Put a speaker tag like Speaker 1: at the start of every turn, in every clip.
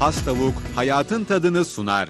Speaker 1: Has Tavuk hayatın tadını sunar.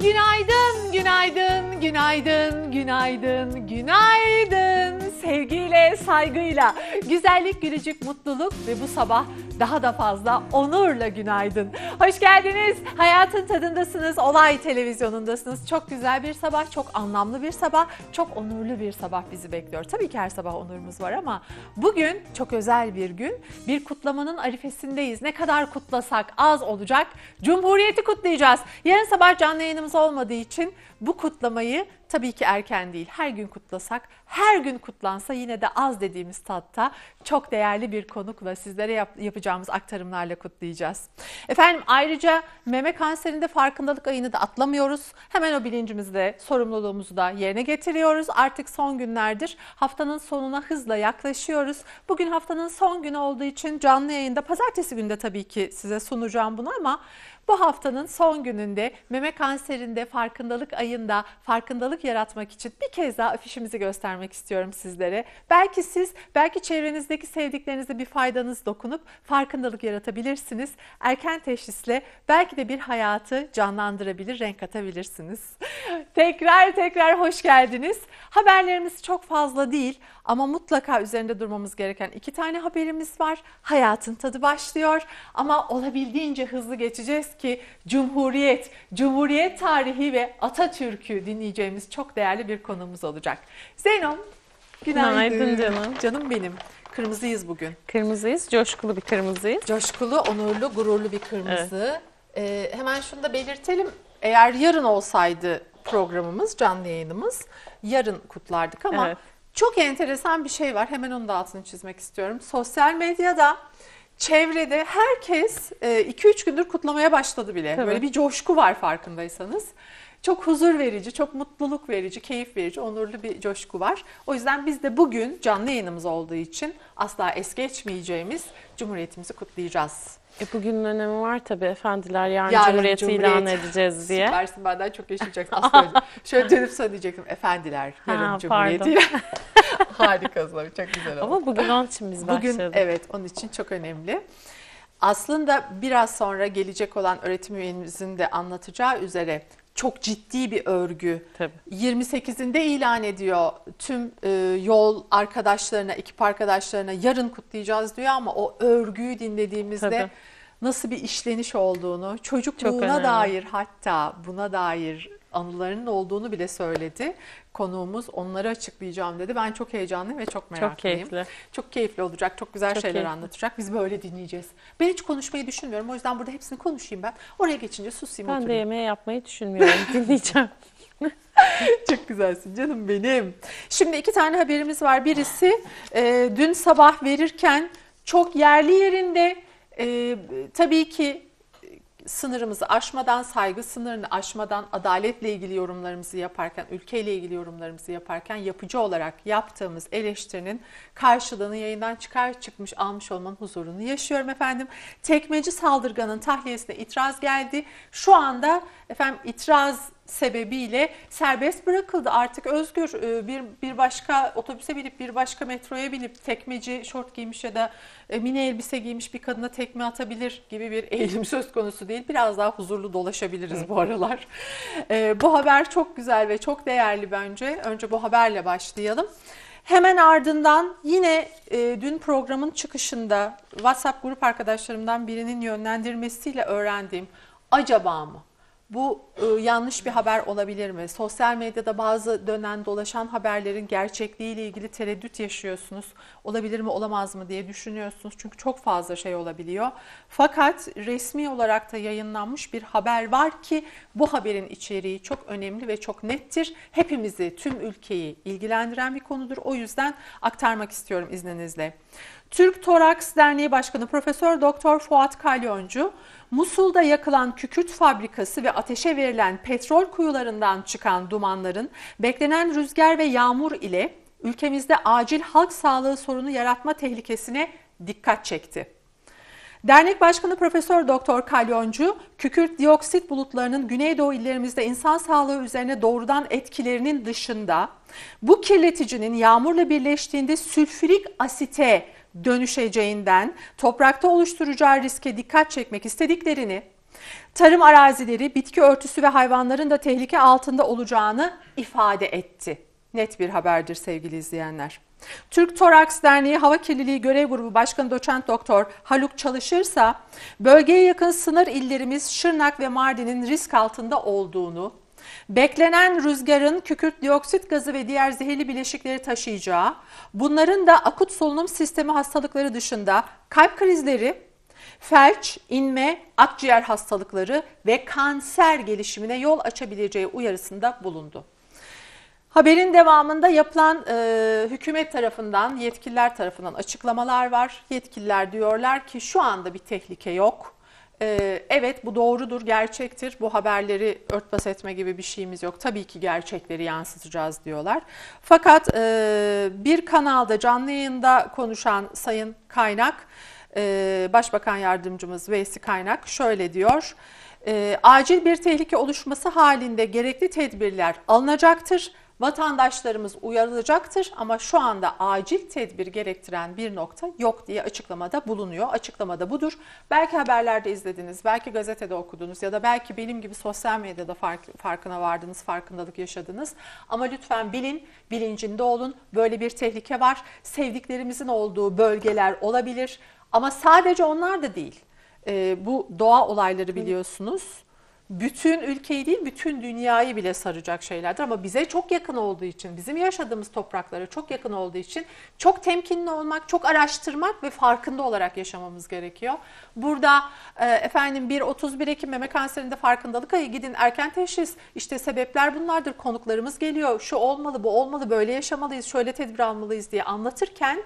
Speaker 2: Günaydın, günaydın, günaydın, günaydın, günaydın sevgiyle, saygıyla, güzellik, gülücük, mutluluk ve bu sabah daha da fazla onurla günaydın. Hoş geldiniz. Hayatın tadındasınız. Olay televizyonundasınız. Çok güzel bir sabah, çok anlamlı bir sabah, çok onurlu bir sabah bizi bekliyor. Tabii ki her sabah onurumuz var ama bugün çok özel bir gün. Bir kutlamanın arifesindeyiz. Ne kadar kutlasak az olacak. Cumhuriyeti kutlayacağız. Yarın sabah canlı yayınımız olmadığı için bu kutlamayı Tabii ki erken değil. Her gün kutlasak, her gün kutlansa yine de az dediğimiz tatta çok değerli bir konuk ve sizlere yap- yapacağımız aktarımlarla kutlayacağız. Efendim ayrıca meme kanserinde farkındalık ayını da atlamıyoruz. Hemen o bilincimizde sorumluluğumuzu da yerine getiriyoruz. Artık son günlerdir haftanın sonuna hızla yaklaşıyoruz. Bugün haftanın son günü olduğu için canlı yayında pazartesi günde tabii ki size sunacağım bunu ama bu haftanın son gününde meme kanserinde farkındalık ayında farkındalık yaratmak için bir kez daha afişimizi göstermek istiyorum sizlere. Belki siz, belki çevrenizdeki sevdiklerinize bir faydanız dokunup farkındalık yaratabilirsiniz. Erken teşhisle belki de bir hayatı canlandırabilir, renk atabilirsiniz. tekrar tekrar hoş geldiniz. Haberlerimiz çok fazla değil ama mutlaka üzerinde durmamız gereken iki tane haberimiz var. Hayatın tadı başlıyor ama olabildiğince hızlı geçeceğiz ki Cumhuriyet, Cumhuriyet tarihi ve Atatürk'ü dinleyeceğimiz çok değerli bir konumuz olacak. Zeynep Günaydın. Günaydın canım. Canım benim. Kırmızıyız bugün. Kırmızıyız, coşkulu bir kırmızıyız. Coşkulu, onurlu, gururlu bir kırmızı. Evet. Ee, hemen şunu da belirtelim. Eğer yarın olsaydı programımız, canlı yayınımız yarın kutlardık ama evet. Çok enteresan bir şey var. Hemen onun da altını çizmek istiyorum. Sosyal medyada çevrede herkes 2-3 e, gündür kutlamaya başladı bile. Tabii. Böyle bir coşku var farkındaysanız. Çok huzur verici, çok mutluluk verici, keyif verici, onurlu bir coşku var. O yüzden biz de bugün canlı yayınımız olduğu için asla es geçmeyeceğimiz Cumhuriyetimizi kutlayacağız.
Speaker 3: E bugünün önemi var tabii efendiler yarın,
Speaker 2: yarın cumhuriyeti cumhuriyet. ilan edeceğiz diye. Süpersin benden çok yaşayacaksın aslında. Şöyle dönüp sana diyecektim efendiler yarın ha, cumhuriyeti. Harikasın
Speaker 4: çok güzel oldu. Ama
Speaker 2: bugün onun için biz bugün, başladık. Evet onun için çok önemli. Aslında biraz sonra gelecek olan öğretim üyemizin de anlatacağı üzere çok ciddi bir örgü. Tabii. 28'inde ilan ediyor tüm e, yol arkadaşlarına, ekip arkadaşlarına yarın kutlayacağız diyor ama o örgüyü dinlediğimizde Tabii. nasıl bir işleniş olduğunu, çocukluğuna dair hatta buna dair anılarının olduğunu bile söyledi. Konuğumuz onları açıklayacağım dedi. Ben çok heyecanlıyım ve çok meraklıyım. Çok keyifli. Çok keyifli olacak. Çok güzel çok şeyler keyifli. anlatacak. Biz böyle dinleyeceğiz. Ben hiç konuşmayı düşünmüyorum. O yüzden burada hepsini konuşayım ben. Oraya geçince susayım. Ben oturayım. de yemeği
Speaker 3: yapmayı düşünmüyorum.
Speaker 2: Dinleyeceğim. Çok güzelsin canım benim. Şimdi iki tane haberimiz var. Birisi e, dün sabah verirken çok yerli yerinde e, tabii ki sınırımızı aşmadan, saygı sınırını aşmadan, adaletle ilgili yorumlarımızı yaparken, ülkeyle ilgili yorumlarımızı yaparken yapıcı olarak yaptığımız eleştirinin karşılığını yayından çıkar çıkmış almış olmanın huzurunu yaşıyorum efendim. Tekmeci saldırganın tahliyesine itiraz geldi. Şu anda efendim itiraz sebebiyle serbest bırakıldı. Artık özgür e, bir bir başka otobüse binip bir başka metroya binip tekmeci şort giymiş ya da e, mini elbise giymiş bir kadına tekme atabilir gibi bir eğilim söz konusu değil. Biraz daha huzurlu dolaşabiliriz bu aralar. E, bu haber çok güzel ve çok değerli bence. Önce bu haberle başlayalım. Hemen ardından yine e, dün programın çıkışında WhatsApp grup arkadaşlarımdan birinin yönlendirmesiyle öğrendiğim acaba mı? Bu e, yanlış bir haber olabilir mi? Sosyal medyada bazı dönen dolaşan haberlerin gerçekliğiyle ilgili tereddüt yaşıyorsunuz. Olabilir mi olamaz mı diye düşünüyorsunuz. Çünkü çok fazla şey olabiliyor. Fakat resmi olarak da yayınlanmış bir haber var ki bu haberin içeriği çok önemli ve çok nettir. Hepimizi, tüm ülkeyi ilgilendiren bir konudur. O yüzden aktarmak istiyorum izninizle. Türk Toraks Derneği Başkanı Profesör Doktor Fuat Kalyoncu, Musul'da yakılan kükürt fabrikası ve ateşe verilen petrol kuyularından çıkan dumanların beklenen rüzgar ve yağmur ile ülkemizde acil halk sağlığı sorunu yaratma tehlikesine dikkat çekti. Dernek Başkanı Profesör Doktor Kalyoncu, kükürt dioksit bulutlarının Güneydoğu illerimizde insan sağlığı üzerine doğrudan etkilerinin dışında bu kirleticinin yağmurla birleştiğinde sülfürik asite dönüşeceğinden toprakta oluşturacağı riske dikkat çekmek istediklerini, tarım arazileri, bitki örtüsü ve hayvanların da tehlike altında olacağını ifade etti. Net bir haberdir sevgili izleyenler. Türk Toraks Derneği Hava Kirliliği Görev Grubu Başkanı Doçent Doktor Haluk Çalışırsa bölgeye yakın sınır illerimiz Şırnak ve Mardin'in risk altında olduğunu Beklenen rüzgarın kükürt dioksit gazı ve diğer zehirli bileşikleri taşıyacağı, bunların da akut solunum sistemi hastalıkları dışında kalp krizleri, felç, inme, akciğer hastalıkları ve kanser gelişimine yol açabileceği uyarısında bulundu. Haberin devamında yapılan e, hükümet tarafından, yetkililer tarafından açıklamalar var. Yetkililer diyorlar ki şu anda bir tehlike yok. Ee, evet bu doğrudur, gerçektir. Bu haberleri örtbas etme gibi bir şeyimiz yok. Tabii ki gerçekleri yansıtacağız diyorlar. Fakat e, bir kanalda canlı yayında konuşan Sayın Kaynak, e, Başbakan Yardımcımız Veysi Kaynak şöyle diyor. E, acil bir tehlike oluşması halinde gerekli tedbirler alınacaktır. Vatandaşlarımız uyarılacaktır ama şu anda acil tedbir gerektiren bir nokta yok diye açıklamada bulunuyor. Açıklamada budur. Belki haberlerde izlediniz, belki gazetede okudunuz ya da belki benim gibi sosyal medyada fark, farkına vardınız, farkındalık yaşadınız. Ama lütfen bilin, bilincinde olun. Böyle bir tehlike var. Sevdiklerimizin olduğu bölgeler olabilir. Ama sadece onlar da değil. E, bu doğa olayları biliyorsunuz. Hı bütün ülkeyi değil bütün dünyayı bile saracak şeylerdir ama bize çok yakın olduğu için bizim yaşadığımız topraklara çok yakın olduğu için çok temkinli olmak, çok araştırmak ve farkında olarak yaşamamız gerekiyor. Burada e, efendim bir 31 Ekim meme kanserinde farkındalık ayı gidin erken teşhis işte sebepler bunlardır konuklarımız geliyor şu olmalı bu olmalı böyle yaşamalıyız şöyle tedbir almalıyız diye anlatırken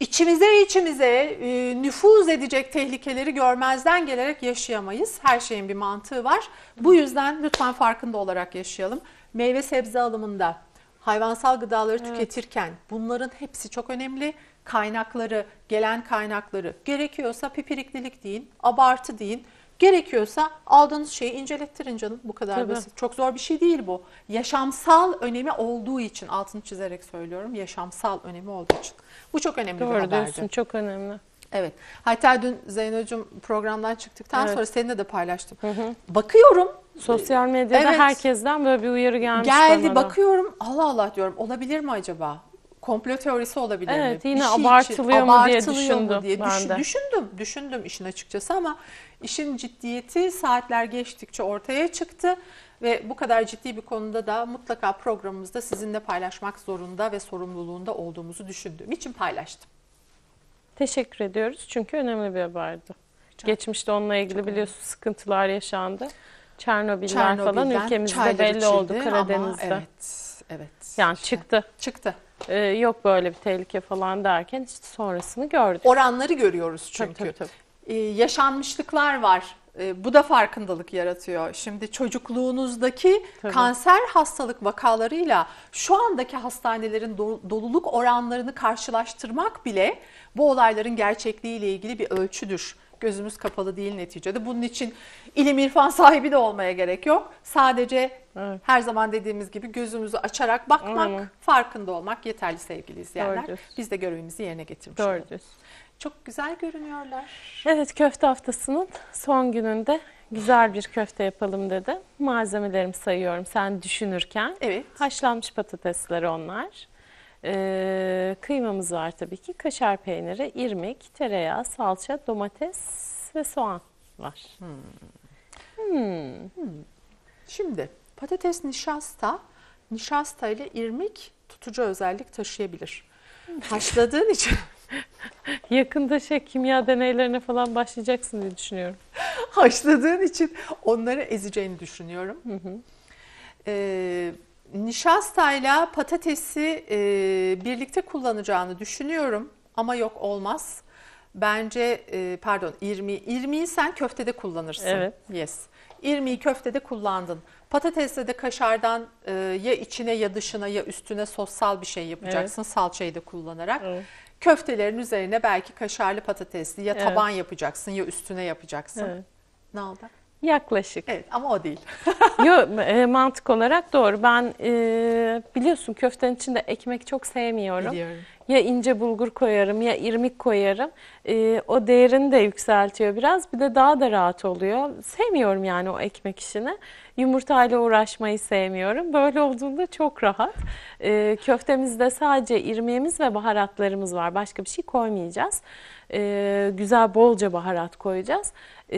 Speaker 2: içimize içimize e, nüfuz edecek tehlikeleri görmezden gelerek yaşayamayız. Her şeyin bir mantığı var. Bu yüzden lütfen farkında olarak yaşayalım. Meyve sebze alımında hayvansal gıdaları evet. tüketirken bunların hepsi çok önemli. Kaynakları, gelen kaynakları gerekiyorsa pipiriklilik deyin, abartı deyin. Gerekiyorsa aldığınız şeyi incelettirin canım. Bu kadar Tabii. basit. Çok zor bir şey değil bu. Yaşamsal önemi olduğu için altını çizerek söylüyorum. Yaşamsal önemi olduğu için. Bu çok önemli Doğru bir haberdi. diyorsun çok önemli. Evet. Hatta dün Zeyno'cum programdan çıktıktan Evet. sonra seninle de paylaştım.
Speaker 3: Bakıyorum. Sosyal medyada Evet. herkesten böyle bir uyarı gelmiş Geldi bana bakıyorum
Speaker 2: Allah Allah diyorum olabilir mi acaba? Komplo teorisi olabilir mi? Evet, yine şey için- abartılıyor mu diye abartılıyor mu düşündüm diye ben düşün- Düşündüm,
Speaker 3: düşündüm işin
Speaker 2: açıkçası ama işin ciddiyeti saatler geçtikçe ortaya çıktı. Ve bu kadar ciddi bir konuda da mutlaka programımızda sizinle paylaşmak zorunda ve sorumluluğunda
Speaker 3: olduğumuzu düşündüğüm için paylaştım. Teşekkür ediyoruz çünkü önemli bir haberdi. Çok, Geçmişte onunla ilgili çok biliyorsun önemli. sıkıntılar yaşandı. Çernobil'ler Çernobil'den falan ülkemizde belli oldu Karadeniz'de. Ama evet, evet. Yani işte. çıktı. Çıktı. Ee, yok böyle bir tehlike falan derken işte sonrasını gördük. Oranları görüyoruz çünkü. Tabii, tabii, tabii. Ee,
Speaker 2: yaşanmışlıklar var e, bu da farkındalık yaratıyor. Şimdi çocukluğunuzdaki Tabii. kanser hastalık vakalarıyla şu andaki hastanelerin doluluk oranlarını karşılaştırmak bile bu olayların gerçekliğiyle ilgili bir ölçüdür. Gözümüz kapalı değil neticede. Bunun için ilim irfan sahibi de olmaya gerek yok. Sadece evet. her zaman dediğimiz gibi gözümüzü açarak bakmak, Aynen. farkında olmak yeterli sevgili
Speaker 3: izleyenler. Doğru. Biz de görevimizi yerine getirmiş Doğrudur. olalım. Çok
Speaker 2: güzel görünüyorlar.
Speaker 3: Evet köfte haftasının son gününde güzel bir köfte yapalım dedi. Malzemelerimi sayıyorum sen düşünürken. Evet. Haşlanmış patatesleri onlar. Ee, kıymamız var tabii ki. Kaşar peyniri, irmik, tereyağı, salça, domates ve soğan var. Hmm. Hmm. Şimdi
Speaker 2: patates nişasta, nişasta ile irmik tutucu özellik taşıyabilir.
Speaker 3: Hmm. Haşladığın için Yakında şey kimya deneylerine falan başlayacaksın diye düşünüyorum. Haşladığın için onları ezeceğini düşünüyorum. Hı hı.
Speaker 2: Ee, nişastayla patatesi e, birlikte kullanacağını düşünüyorum ama yok olmaz. Bence e, pardon irmi, irmiyi sen köftede kullanırsın. Evet. Yes. İrmiyi köftede kullandın. Patatesle de kaşardan e, ya içine ya dışına ya üstüne sossal bir şey yapacaksın evet. salçayı da kullanarak. Evet. Köftelerin üzerine belki kaşarlı patatesli ya Evet. taban yapacaksın ya
Speaker 3: üstüne yapacaksın. Evet. Ne oldu? Yaklaşık. Evet ama o değil. Yo, e, mantık olarak doğru. Ben e, biliyorsun köftenin içinde ekmek çok sevmiyorum. Biliyorum ya ince bulgur koyarım ya irmik koyarım. E, o değerini de yükseltiyor biraz. Bir de daha da rahat oluyor. Sevmiyorum yani o ekmek işini. Yumurtayla uğraşmayı sevmiyorum. Böyle olduğunda çok rahat. E, köftemizde sadece irmiğimiz ve baharatlarımız var. Başka bir şey koymayacağız. E, güzel bolca baharat koyacağız. E,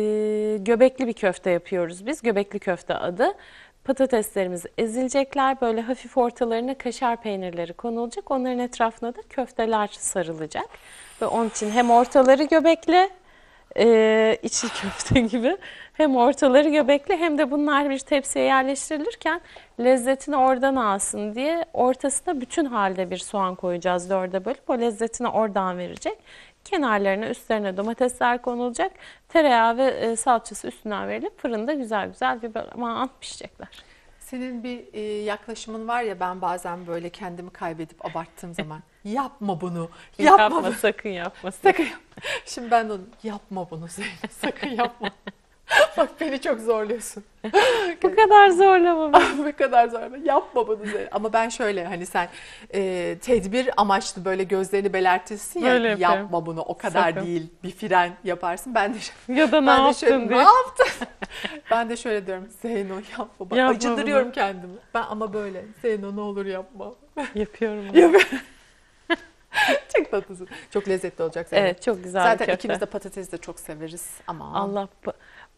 Speaker 3: göbekli bir köfte yapıyoruz biz. Göbekli köfte adı. Patateslerimiz ezilecekler. Böyle hafif ortalarına kaşar peynirleri konulacak. Onların etrafına da köfteler sarılacak. Ve onun için hem ortaları göbekli, e, içi köfte gibi hem ortaları göbekli hem de bunlar bir tepsiye yerleştirilirken lezzetini oradan alsın diye ortasına bütün halde bir soğan koyacağız dörde bölüp o lezzetini oradan verecek. Kenarlarına üstlerine domatesler konulacak. Tereyağı ve e, salçası üstünden verilip fırında güzel güzel bir mantı pişecekler.
Speaker 2: Senin bir e, yaklaşımın var ya ben bazen böyle kendimi kaybedip abarttığım zaman yapma bunu. Yapma, yapma bunu. sakın yapma. Sakın. Şimdi ben onu yapma bunu Zeynep sakın yapma. Bak beni çok zorluyorsun. Bu kadar zorlama beni. Ah, bu kadar zorlama. Yapma bunu Zeynep. Ama ben şöyle hani sen e, tedbir amaçlı böyle gözlerini belertirsin ya. Böyle yapma bunu o kadar Sakın. değil. Bir fren yaparsın. Ben de
Speaker 3: ya da ne yaptın şöyle, diye. Ne yaptın?
Speaker 2: ben de şöyle diyorum. Zeyno yapma. Bak, yapma acıdırıyorum bunu. kendimi. Ben ama böyle. Zeyno ne olur yapma. Yapıyorum. Yapıyorum. çok tatlısın. Çok lezzetli olacak. Zaten. Evet çok güzel Zaten ikimiz de patatesi de çok severiz
Speaker 3: ama. Allah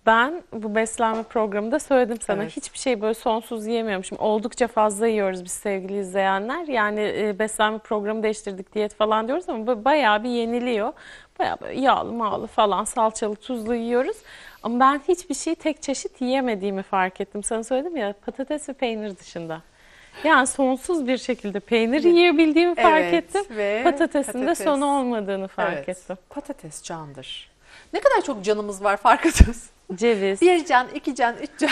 Speaker 3: ben bu beslenme programında söyledim sana evet. hiçbir şey böyle sonsuz yiyemiyormuşum. Oldukça fazla yiyoruz biz sevgili izleyenler. Yani e, beslenme programı değiştirdik diyet falan diyoruz ama bayağı bir yeniliyor. Bayağı böyle yağlı mağlı falan salçalı tuzlu yiyoruz. Ama ben hiçbir şey tek çeşit yiyemediğimi fark ettim. Sana söyledim ya patates ve peynir dışında. Yani sonsuz bir şekilde peynir yiyebildiğimi evet, fark ettim. Ve Patatesin patates. de sonu olmadığını fark evet. ettim. Patates candır. Ne kadar çok
Speaker 2: canımız var farkındasınız. Ceviz. Bir can, iki can, üç can.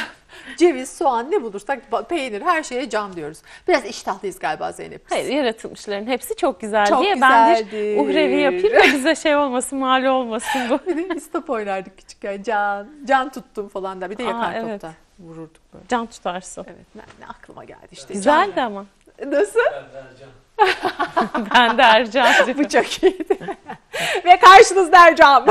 Speaker 2: Ceviz, soğan ne bulursak peynir her şeye can diyoruz. Biraz iştahlıyız galiba Zeynep.
Speaker 3: Hayır yaratılmışların hepsi çok güzel çok diye güzeldir. ben bir uhrevi yapayım da bize şey olmasın mal olmasın bu. bir de istop oynardık küçükken can, can tuttum falan da bir de yakar Aa, evet. topta vururduk böyle. Can tutarsın. Evet ne, ne aklıma geldi işte. Güzeldi ama. Nasıl? Ben, ben can. ben de Ercan. Bu çok iyiydi. Ve karşınızda Ercan.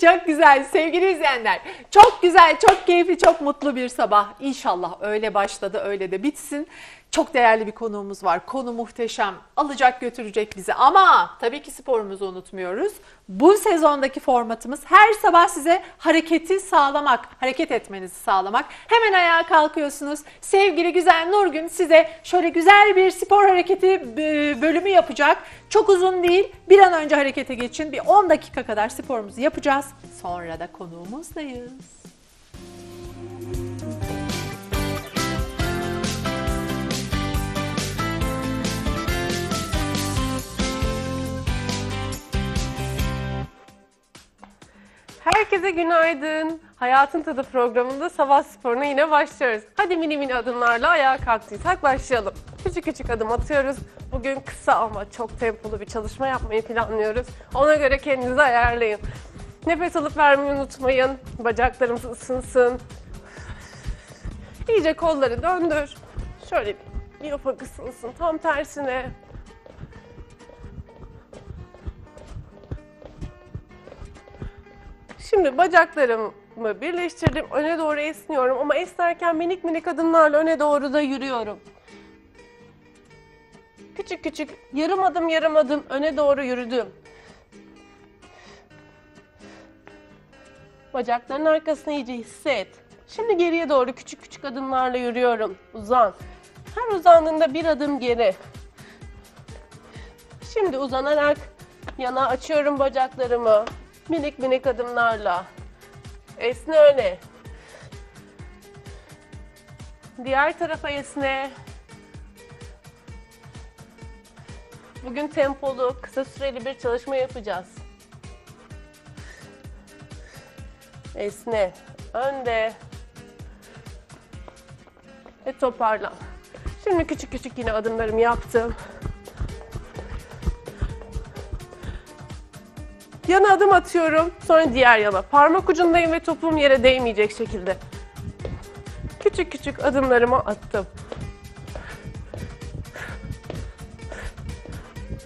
Speaker 2: çok güzel sevgili izleyenler. Çok güzel, çok keyifli, çok mutlu bir sabah. İnşallah öyle başladı, öyle de bitsin. Çok değerli bir konuğumuz var. Konu muhteşem. Alacak götürecek bizi. Ama tabii ki sporumuzu unutmuyoruz. Bu sezondaki formatımız her sabah size hareketi sağlamak, hareket etmenizi sağlamak. Hemen ayağa kalkıyorsunuz. Sevgili güzel Nurgün size şöyle güzel bir spor hareketi bölümü yapacak. Çok uzun değil. Bir an önce harekete geçin. Bir 10 dakika kadar sporumuzu yapacağız. Sonra da konuğumuzdayız.
Speaker 4: Herkese günaydın. Hayatın Tadı programında sabah sporuna yine başlıyoruz. Hadi mini mini adımlarla ayağa kalktıysak başlayalım. Küçük küçük adım atıyoruz. Bugün kısa ama çok tempolu bir çalışma yapmayı planlıyoruz. Ona göre kendinizi ayarlayın. Nefes alıp vermeyi unutmayın. Bacaklarımız ısınsın. İyice kolları döndür. Şöyle bir, bir ufak ısınsın. Tam tersine Şimdi bacaklarımı birleştirdim. Öne doğru esniyorum ama esnerken minik minik adımlarla öne doğru da yürüyorum. Küçük küçük yarım adım yarım adım öne doğru yürüdüm. Bacakların arkasını iyice hisset. Şimdi geriye doğru küçük küçük adımlarla yürüyorum. Uzan. Her uzandığında bir adım geri. Şimdi uzanarak yana açıyorum bacaklarımı. Minik minik adımlarla. Esne öne. Diğer tarafa esne. Bugün tempolu, kısa süreli bir çalışma yapacağız. Esne, önde ve toparlan. Şimdi küçük küçük yine adımlarımı yaptım. Yana adım atıyorum, sonra diğer yana. Parmak ucundayım ve topum yere değmeyecek şekilde. Küçük küçük adımlarımı attım.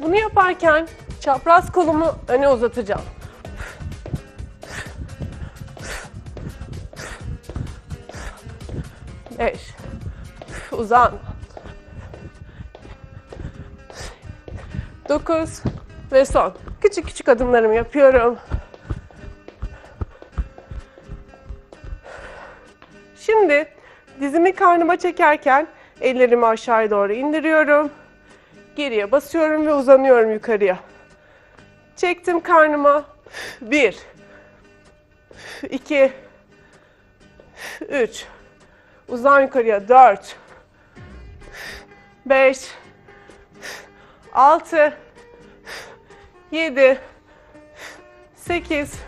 Speaker 4: Bunu yaparken çapraz kolumu öne uzatacağım. Beş. Uzan. Dokuz. Ve son. Küçük küçük adımlarımı yapıyorum. Şimdi dizimi karnıma çekerken ellerimi aşağıya doğru indiriyorum. Geriye basıyorum ve uzanıyorum yukarıya. Çektim karnıma. Bir, iki, üç. Uzan yukarıya. Dört, beş, altı. 7 8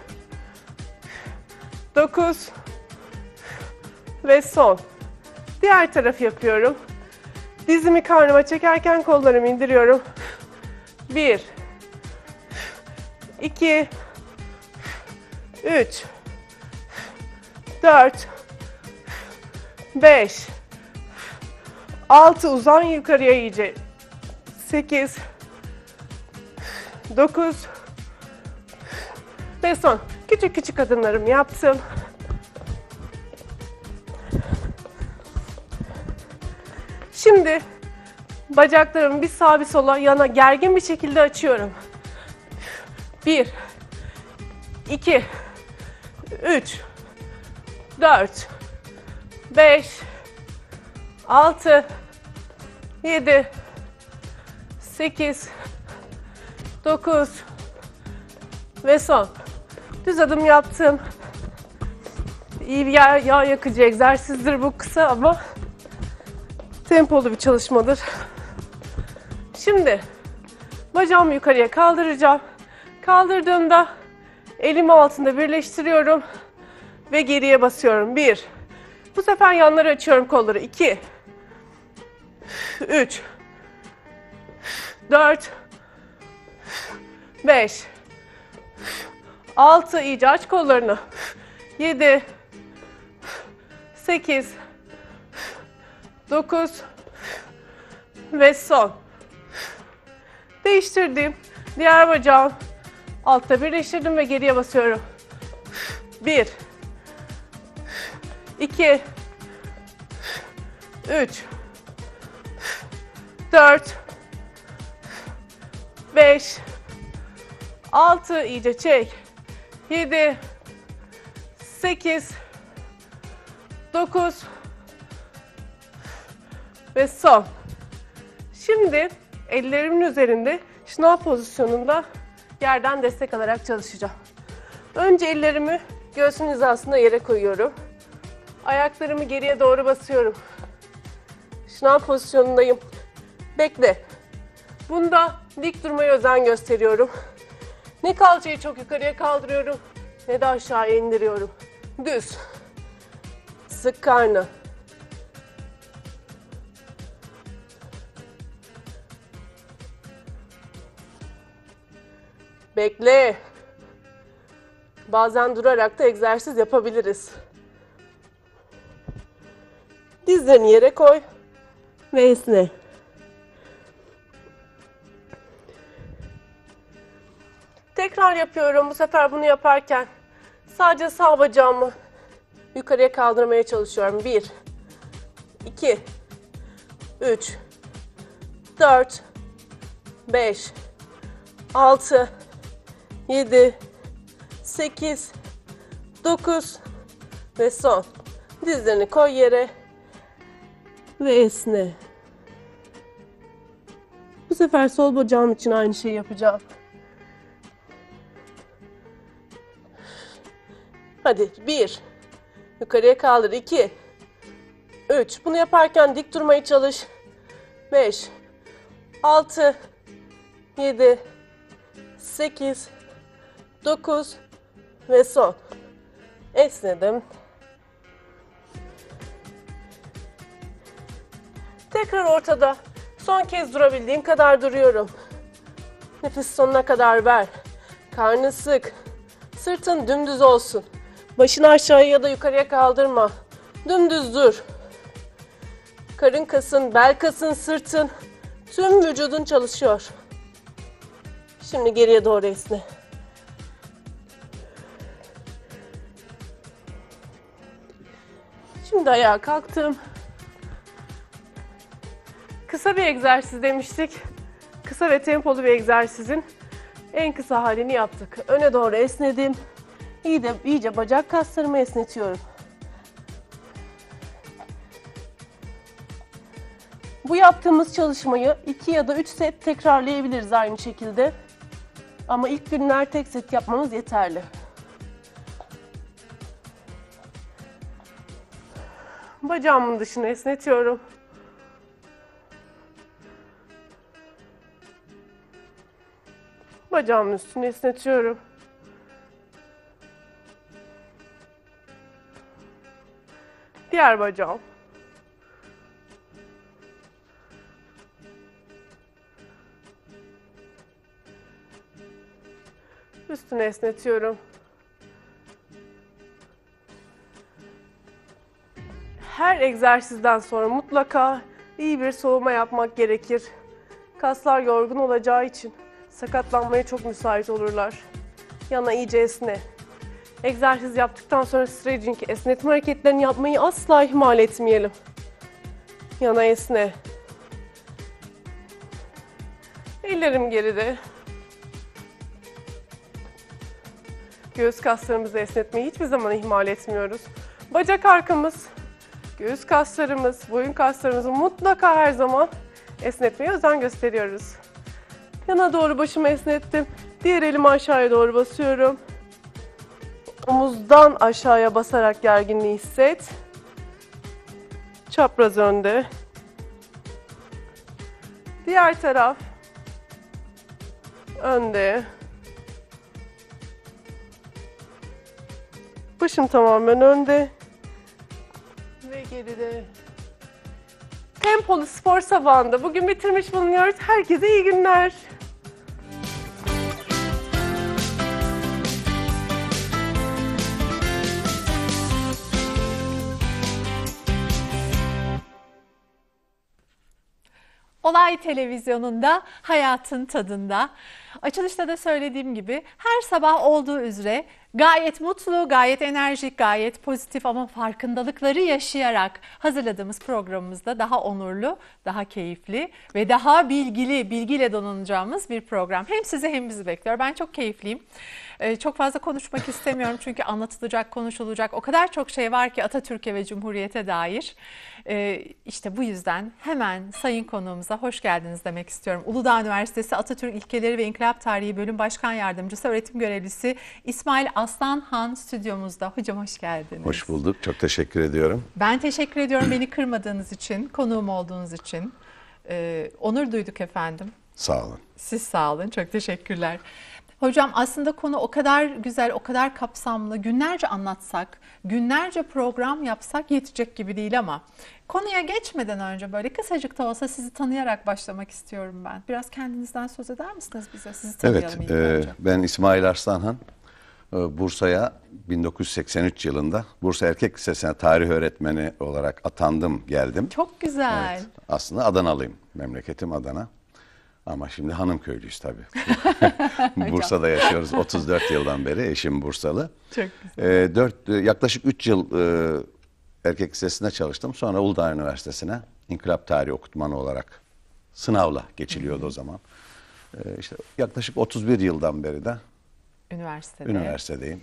Speaker 4: 9 ve son. Diğer tarafı yapıyorum. Dizimi karnıma çekerken kollarımı indiriyorum. 1 2 3 4 5 6 uzan yukarıya iyice 8 9 ve son. Küçük küçük adımlarım yaptım. Şimdi bacaklarımı bir sağa bir sola yana gergin bir şekilde açıyorum. 1 2 3 4 5 6 7 8 9 ve son. Düz adım yaptım. İyi bir yağ, yağ yakıcı egzersizdir bu kısa ama tempolu bir çalışmadır. Şimdi bacağımı yukarıya kaldıracağım. Kaldırdığımda elimi altında birleştiriyorum ve geriye basıyorum. 1 Bu sefer yanları açıyorum kolları. 2 3 4 5 6 iyice aç kollarını 7 8 9 ve son değiştirdim diğer bacağım altta birleştirdim ve geriye basıyorum 1 2 3 4 5 6 iyice çek. 7 8 9 ve son. Şimdi ellerimin üzerinde şınav pozisyonunda yerden destek alarak çalışacağım. Önce ellerimi göğsün hizasında yere koyuyorum. Ayaklarımı geriye doğru basıyorum. Şınav pozisyonundayım. Bekle. Bunda dik durmaya özen gösteriyorum. Ne kalçayı çok yukarıya kaldırıyorum ne de aşağıya indiriyorum. Düz. Sık karnı. Bekle. Bazen durarak da egzersiz yapabiliriz. Dizlerini yere koy ve esne. Tekrar yapıyorum bu sefer bunu yaparken. Sadece sağ bacağımı yukarıya kaldırmaya çalışıyorum. Bir, iki, üç, dört, beş, altı, yedi, sekiz, dokuz ve son. Dizlerini koy yere ve esne. Bu sefer sol bacağım için aynı şeyi yapacağım. Hadi bir. Yukarıya kaldır. iki. Üç. Bunu yaparken dik durmaya çalış. Beş. Altı. Yedi. Sekiz. Dokuz. Ve son. Esnedim. Tekrar ortada. Son kez durabildiğim kadar duruyorum. Nefes sonuna kadar ver. Karnı sık. Sırtın dümdüz olsun. Başını aşağıya ya da yukarıya kaldırma. Dümdüz dur. Karın kasın, bel kasın, sırtın, tüm vücudun çalışıyor. Şimdi geriye doğru esne. Şimdi ayağa kalktım. Kısa bir egzersiz demiştik. Kısa ve tempolu bir egzersizin en kısa halini yaptık. Öne doğru esnedim. İyi de iyice bacak kaslarımı esnetiyorum. Bu yaptığımız çalışmayı 2 ya da 3 set tekrarlayabiliriz aynı şekilde. Ama ilk günler tek set yapmamız yeterli. Bacağımın dışını esnetiyorum. Bacağımın üstünü esnetiyorum. Diğer bacağım. Üstüne esnetiyorum. Her egzersizden sonra mutlaka iyi bir soğuma yapmak gerekir. Kaslar yorgun olacağı için sakatlanmaya çok müsait olurlar. Yana iyice esne. Egzersiz yaptıktan sonra stretching, esnetme hareketlerini yapmayı asla ihmal etmeyelim. Yana esne. Ellerim geride. Göğüs kaslarımızı esnetmeyi hiçbir zaman ihmal etmiyoruz. Bacak arkamız, göğüs kaslarımız, boyun kaslarımızı mutlaka her zaman esnetmeye özen gösteriyoruz. Yana doğru başımı esnettim. Diğer elimi aşağıya doğru basıyorum. Omuzdan aşağıya basarak gerginliği hisset. Çapraz önde. Diğer taraf önde. Başım tamamen önde ve geride. Tempolu spor sabahında bugün bitirmiş bulunuyoruz. Herkese iyi günler.
Speaker 2: Olay Televizyonu'nda Hayatın Tadında. Açılışta da söylediğim gibi her sabah olduğu üzere gayet mutlu, gayet enerjik, gayet pozitif ama farkındalıkları yaşayarak hazırladığımız programımızda daha onurlu, daha keyifli ve daha bilgili, bilgiyle donanacağımız bir program. Hem sizi hem bizi bekliyor. Ben çok keyifliyim. Ee, çok fazla konuşmak istemiyorum çünkü anlatılacak, konuşulacak o kadar çok şey var ki Atatürk'e ve Cumhuriyet'e dair. Ee, işte bu yüzden hemen sayın konuğumuza hoş geldiniz demek istiyorum. Uludağ Üniversitesi Atatürk İlkeleri ve İnkılap İnkılap Tarihi Bölüm Başkan Yardımcısı Öğretim Görevlisi İsmail Aslan Han stüdyomuzda. Hocam hoş geldiniz. Hoş
Speaker 1: bulduk. Çok teşekkür ediyorum.
Speaker 2: Ben teşekkür ediyorum beni kırmadığınız için, konuğum olduğunuz için. Ee, onur duyduk efendim. Sağ olun. Siz sağ olun. Çok teşekkürler. Hocam aslında konu o kadar güzel, o kadar kapsamlı. Günlerce anlatsak, günlerce program yapsak yetecek gibi değil ama konuya geçmeden önce böyle kısacık da olsa sizi tanıyarak başlamak istiyorum ben. Biraz kendinizden söz eder misiniz bize? Sizi tanıyalım evet, e,
Speaker 1: ben İsmail Arslanhan. E, Bursa'ya 1983 yılında Bursa Erkek Lisesi'ne tarih öğretmeni olarak atandım geldim. Çok
Speaker 2: güzel. Evet,
Speaker 1: aslında Adanalıyım. Memleketim Adana. Ama şimdi hanım köylüyüz tabii. Bursa'da yaşıyoruz 34 yıldan beri eşim Bursalı. Çok güzel. Ee, e, 4, yaklaşık 3 yıl e, erkek lisesinde çalıştım. Sonra Uludağ Üniversitesi'ne inkılap Tarihi Okutmanı olarak sınavla geçiliyordu o zaman. E, işte yaklaşık 31 yıldan beri de
Speaker 2: Üniversitede. üniversitedeyim.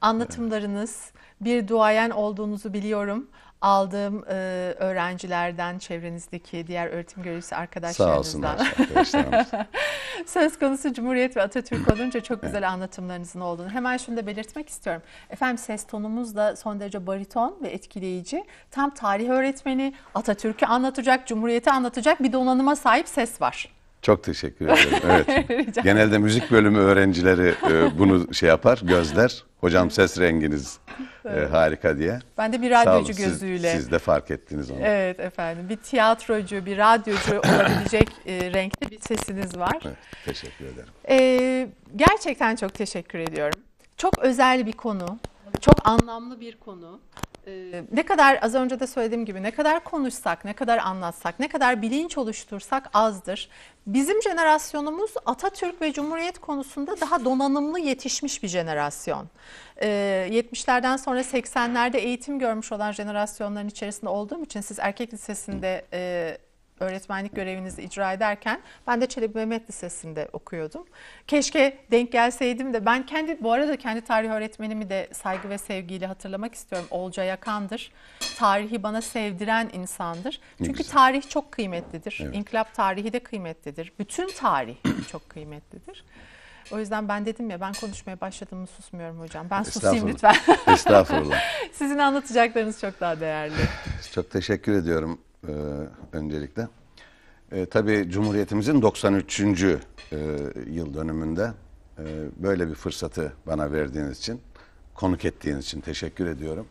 Speaker 2: Anlatımlarınız, bir duayen olduğunuzu biliyorum aldığım e, öğrencilerden, çevrenizdeki diğer öğretim görevlisi arkadaşlarınızdan. Sağ olsunlar Söz konusu Cumhuriyet ve Atatürk olunca çok güzel anlatımlarınızın olduğunu. Hemen şunu da belirtmek istiyorum. Efendim ses tonumuz da son derece bariton ve etkileyici. Tam tarih öğretmeni, Atatürk'ü anlatacak, Cumhuriyet'i anlatacak bir donanıma sahip ses var.
Speaker 1: Çok teşekkür ederim. Evet. Genelde müzik bölümü öğrencileri e, bunu şey yapar, gözler. Hocam ses renginiz e, harika diye. Ben de bir Sağ radyocu siz- gözüyle. Siz, de fark ettiniz onu.
Speaker 2: Evet efendim. Bir tiyatrocu, bir radyocu olabilecek e, renkte bir sesiniz var. Evet,
Speaker 1: teşekkür ederim.
Speaker 2: Ee, gerçekten çok teşekkür ediyorum. Çok özel bir konu, çok anlamlı bir konu. Ee, ne kadar az önce de söylediğim gibi ne kadar konuşsak, ne kadar anlatsak, ne kadar bilinç oluştursak azdır. Bizim jenerasyonumuz Atatürk ve Cumhuriyet konusunda daha donanımlı yetişmiş bir jenerasyon. Ee, 70'lerden sonra 80'lerde eğitim görmüş olan jenerasyonların içerisinde olduğum için siz erkek lisesinde e, öğretmenlik görevinizi icra ederken ben de Çelebi Mehmet Lisesi'nde okuyordum. Keşke denk gelseydim de ben kendi bu arada kendi tarih öğretmenimi de saygı ve sevgiyle hatırlamak istiyorum. Olca Yakan'dır. Tarihi bana sevdiren insandır. Ne Çünkü güzel. tarih çok kıymetlidir. Evet. İnkılap tarihi de kıymetlidir. Bütün tarih çok kıymetlidir. O yüzden ben dedim ya ben konuşmaya başladım susmuyorum hocam. Ben susayım lütfen. Estağfurullah. Sizin anlatacaklarınız çok daha değerli.
Speaker 1: Çok teşekkür ediyorum e, öncelikle. E, tabii Cumhuriyetimizin 93. E, yıl dönümünde e, böyle bir fırsatı bana verdiğiniz için, konuk ettiğiniz için teşekkür ediyorum.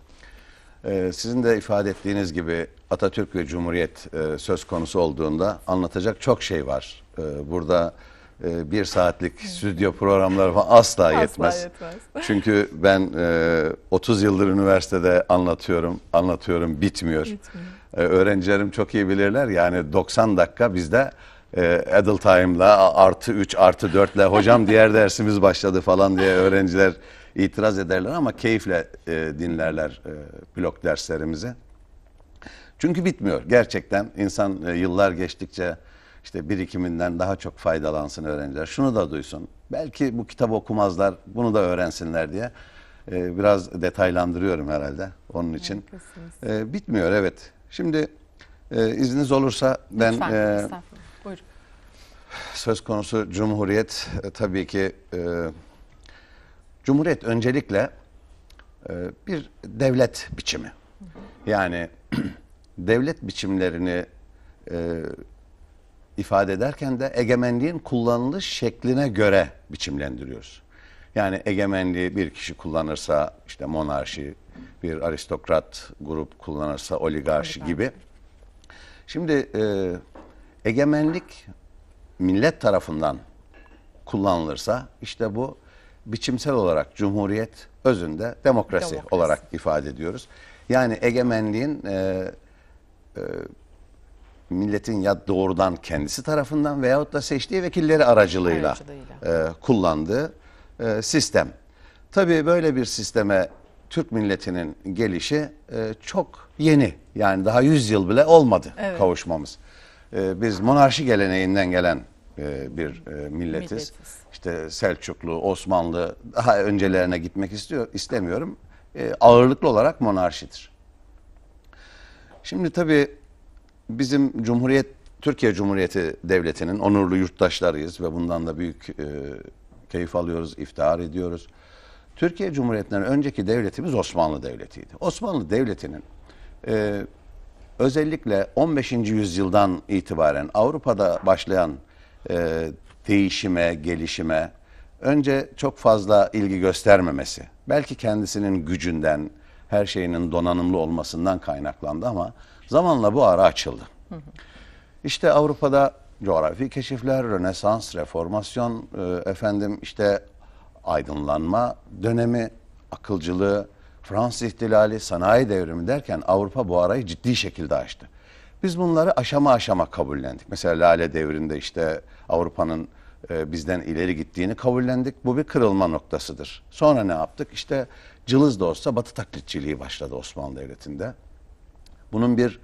Speaker 1: E, sizin de ifade ettiğiniz gibi Atatürk ve Cumhuriyet e, söz konusu olduğunda anlatacak çok şey var. E, burada bir saatlik stüdyo programları falan asla, asla yetmez. yetmez. Çünkü ben e, 30 yıldır üniversitede anlatıyorum, anlatıyorum bitmiyor. bitmiyor. E, öğrencilerim çok iyi bilirler. Yani 90 dakika bizde e, Adult Time'la artı 3 artı 4'le hocam diğer dersimiz başladı falan diye öğrenciler itiraz ederler ama keyifle e, dinlerler e, blok derslerimizi. Çünkü bitmiyor gerçekten insan e, yıllar geçtikçe işte birikiminden daha çok faydalansın öğrenciler. Şunu da duysun belki bu kitabı okumazlar bunu da öğrensinler diye e, biraz detaylandırıyorum herhalde onun için. E, bitmiyor evet. Şimdi e, izniniz olursa ben e, söz konusu Cumhuriyet e, tabii ki e, Cumhuriyet öncelikle e, bir devlet biçimi. Yani devlet biçimlerini e, ifade ederken de egemenliğin kullanılış şekline göre biçimlendiriyoruz. Yani egemenliği bir kişi kullanırsa işte monarşi, bir aristokrat grup kullanırsa oligarşi gibi. Şimdi e, egemenlik millet tarafından kullanılırsa işte bu biçimsel olarak cumhuriyet özünde demokrasi, demokrasi. olarak ifade ediyoruz. Yani egemenliğin e, e, milletin ya doğrudan kendisi tarafından veyahut da seçtiği vekilleri aracılığıyla, aracılığıyla. E, kullandığı e, sistem. Tabii böyle bir sisteme Türk milletinin gelişi e, çok yeni. Yani daha 100 yıl bile olmadı evet. kavuşmamız. E, biz monarşi geleneğinden gelen e, bir e, milletiz. milletiz. İşte Selçuklu, Osmanlı daha öncelerine gitmek istiyor istemiyorum. E, ağırlıklı olarak monarşidir. Şimdi tabii bizim Cumhuriyet Türkiye Cumhuriyeti Devleti'nin onurlu yurttaşlarıyız ve bundan da büyük e, keyif alıyoruz, iftihar ediyoruz. Türkiye Cumhuriyeti'nden önceki devletimiz Osmanlı Devleti'ydi. Osmanlı Devleti'nin e, özellikle 15. yüzyıldan itibaren Avrupa'da başlayan e, değişime, gelişime önce çok fazla ilgi göstermemesi, belki kendisinin gücünden, her şeyinin donanımlı olmasından kaynaklandı ama zamanla bu ara açıldı. İşte Avrupa'da coğrafi keşifler, Rönesans, Reformasyon, e, efendim işte aydınlanma dönemi, akılcılığı, Fransız ihtilali, sanayi devrimi derken Avrupa bu arayı ciddi şekilde açtı. Biz bunları aşama aşama kabullendik. Mesela Lale devrinde işte Avrupa'nın e, bizden ileri gittiğini kabullendik. Bu bir kırılma noktasıdır. Sonra ne yaptık? İşte cılız da olsa Batı taklitçiliği başladı Osmanlı Devleti'nde. Bunun bir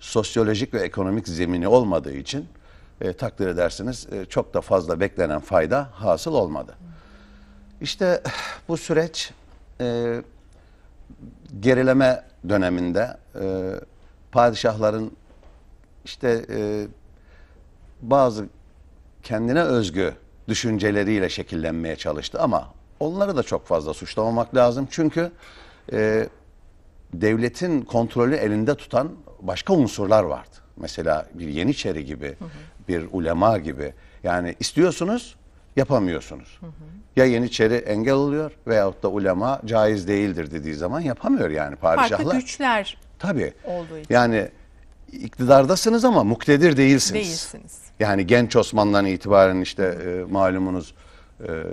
Speaker 1: sosyolojik ve ekonomik zemini olmadığı için e, takdir edersiniz e, çok da fazla beklenen fayda hasıl olmadı. İşte bu süreç e, gerileme döneminde e, padişahların işte e, bazı kendine özgü düşünceleriyle şekillenmeye çalıştı ama onları da çok fazla suçlamamak lazım. Çünkü e, devletin kontrolü elinde tutan başka unsurlar vardı. Mesela bir Yeniçeri gibi, hı hı. bir ulema gibi. Yani istiyorsunuz yapamıyorsunuz. Hı hı. Ya Yeniçeri engel oluyor veyahut da ulema caiz değildir dediği zaman yapamıyor yani padişahlar. Farklı güçler Tabii. olduğu için. Yani iktidardasınız ama muktedir değilsiniz. Değilsiniz. Yani genç Osmanlı'dan itibaren işte e, malumunuz e,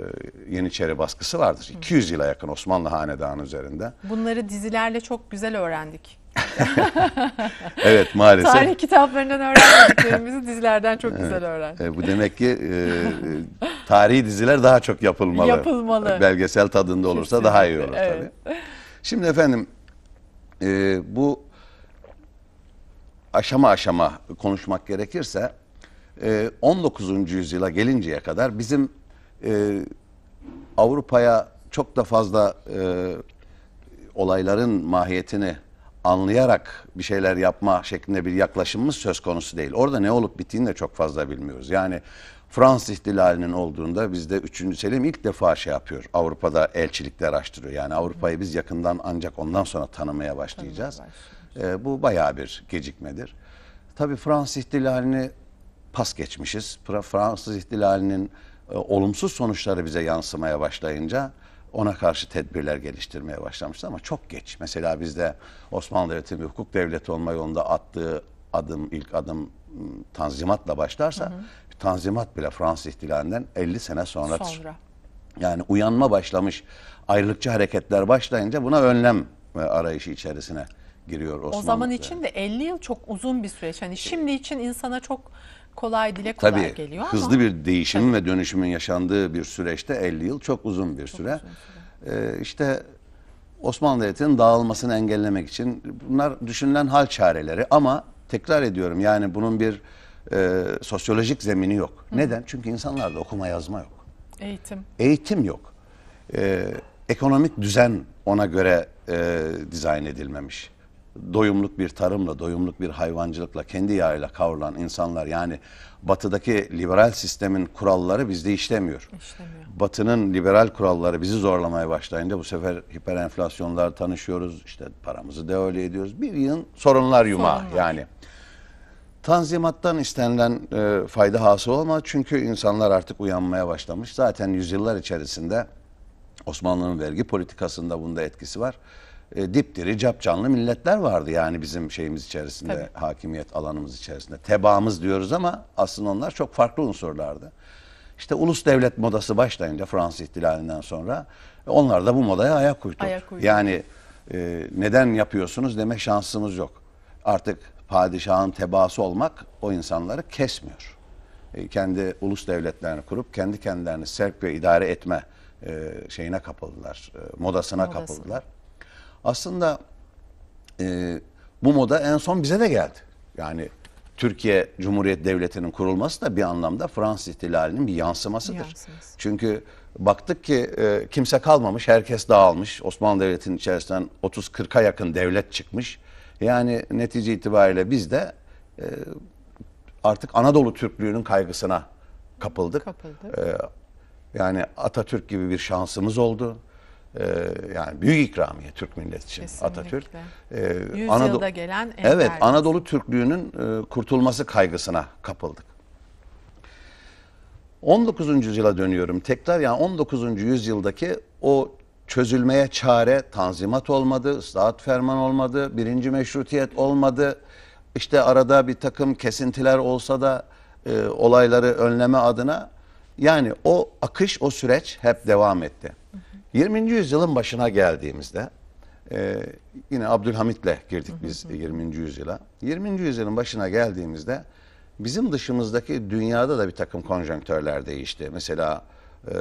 Speaker 1: Yeniçeri baskısı vardır. Hı. 200 yıla yakın Osmanlı Hanedanı üzerinde.
Speaker 2: Bunları dizilerle çok güzel öğrendik.
Speaker 1: evet maalesef. Tarih
Speaker 2: kitaplarından öğrendiklerimizi dizilerden çok evet. güzel öğrendik. E,
Speaker 1: bu demek ki e, tarihi diziler daha çok yapılmalı. Yapılmalı. Belgesel tadında olursa Kesinlikle. daha iyi olur
Speaker 4: evet. tabii.
Speaker 1: Şimdi efendim e, bu aşama aşama konuşmak gerekirse 19. E, yüzyıla gelinceye kadar bizim e, Avrupa'ya çok da fazla e, olayların mahiyetini anlayarak bir şeyler yapma şeklinde bir yaklaşımımız söz konusu değil. Orada ne olup bittiğini de çok fazla bilmiyoruz. Yani Fransız ihtilalinin olduğunda bizde 3. Selim ilk defa şey yapıyor. Avrupa'da elçilikler araştırıyor. Yani Avrupa'yı biz yakından ancak ondan sonra tanımaya başlayacağız. Ee, bu bayağı bir gecikmedir. Tabii Fransız ihtilalini pas geçmişiz. Fransız ihtilalinin e, olumsuz sonuçları bize yansımaya başlayınca ona karşı tedbirler geliştirmeye başlamıştı ama çok geç. Mesela bizde Osmanlı Devleti hukuk devleti olma yolunda attığı adım, ilk adım ıı, tanzimatla başlarsa hı hı. tanzimat bile Fransız ihtilalinden 50 sene sonradır. sonra. Yani uyanma başlamış, ayrılıkçı hareketler başlayınca buna önlem e, arayışı içerisine giriyor Osmanlı. O zaman
Speaker 2: için de 50 yıl çok uzun bir süreç. Hani şimdi için insana çok kolay dile kolay Tabii, geliyor ama. hızlı
Speaker 1: bir değişimin ve dönüşümün yaşandığı bir süreçte 50 yıl çok uzun bir çok süre. Uzun süre. Ee, işte Osmanlı Devleti'nin dağılmasını engellemek için bunlar düşünülen hal çareleri ama tekrar ediyorum yani bunun bir e, sosyolojik zemini yok. Hı. Neden? Çünkü insanlarda okuma yazma yok. Eğitim. Eğitim yok. Ee, ekonomik düzen ona göre e, dizayn edilmemiş doyumluk bir tarımla, doyumluk bir hayvancılıkla, kendi yağıyla kavrulan insanlar yani batıdaki liberal sistemin kuralları bizde işlemiyor. işlemiyor. Batının liberal kuralları bizi zorlamaya başlayınca bu sefer hiperenflasyonlar tanışıyoruz, işte paramızı devalü ediyoruz. Bir yığın sorunlar yuma. yani. Tanzimattan istenilen e, fayda hasıl olmadı çünkü insanlar artık uyanmaya başlamış. Zaten yüzyıllar içerisinde Osmanlı'nın vergi politikasında bunda etkisi var e, dipdiri cap canlı milletler vardı yani bizim şeyimiz içerisinde Tabii. hakimiyet alanımız içerisinde. Tebaamız diyoruz ama aslında onlar çok farklı unsurlardı. İşte ulus devlet modası başlayınca Fransız ihtilalinden sonra e, onlar da bu modaya ayak uydu. Ayak uydu. Yani e, neden yapıyorsunuz deme şansımız yok. Artık padişahın tebaası olmak o insanları kesmiyor. E, kendi ulus devletlerini kurup kendi kendilerini serp ve idare etme e, şeyine kapıldılar, e, modasına Modası. kapıldılar. Aslında e, bu moda en son bize de geldi. Yani Türkiye Cumhuriyet Devleti'nin kurulması da bir anlamda Fransız ihtilalinin bir yansımasıdır. Yansıması. Çünkü baktık ki e, kimse kalmamış, herkes dağılmış. Osmanlı Devleti'nin içerisinden 30-40'a yakın devlet çıkmış. Yani netice itibariyle biz de e, artık Anadolu Türklüğünün kaygısına kapıldık. kapıldık. E, yani Atatürk gibi bir şansımız oldu. Ee, yani büyük ikramiye Türk milleti için Kesinlikle. Atatürk. E, ee, Yüzyılda
Speaker 2: gelen en Evet derdi.
Speaker 1: Anadolu Türklüğünün e, kurtulması kaygısına kapıldık. 19. yüzyıla dönüyorum tekrar yani 19. yüzyıldaki o çözülmeye çare tanzimat olmadı, ıslahat ferman olmadı, birinci meşrutiyet olmadı. İşte arada bir takım kesintiler olsa da e, olayları önleme adına yani o akış, o süreç hep devam etti. 20. yüzyılın başına geldiğimizde e, yine Abdülhamit'le girdik biz 20. yüzyıla. 20. yüzyılın başına geldiğimizde bizim dışımızdaki dünyada da bir takım konjonktörler değişti. Mesela e,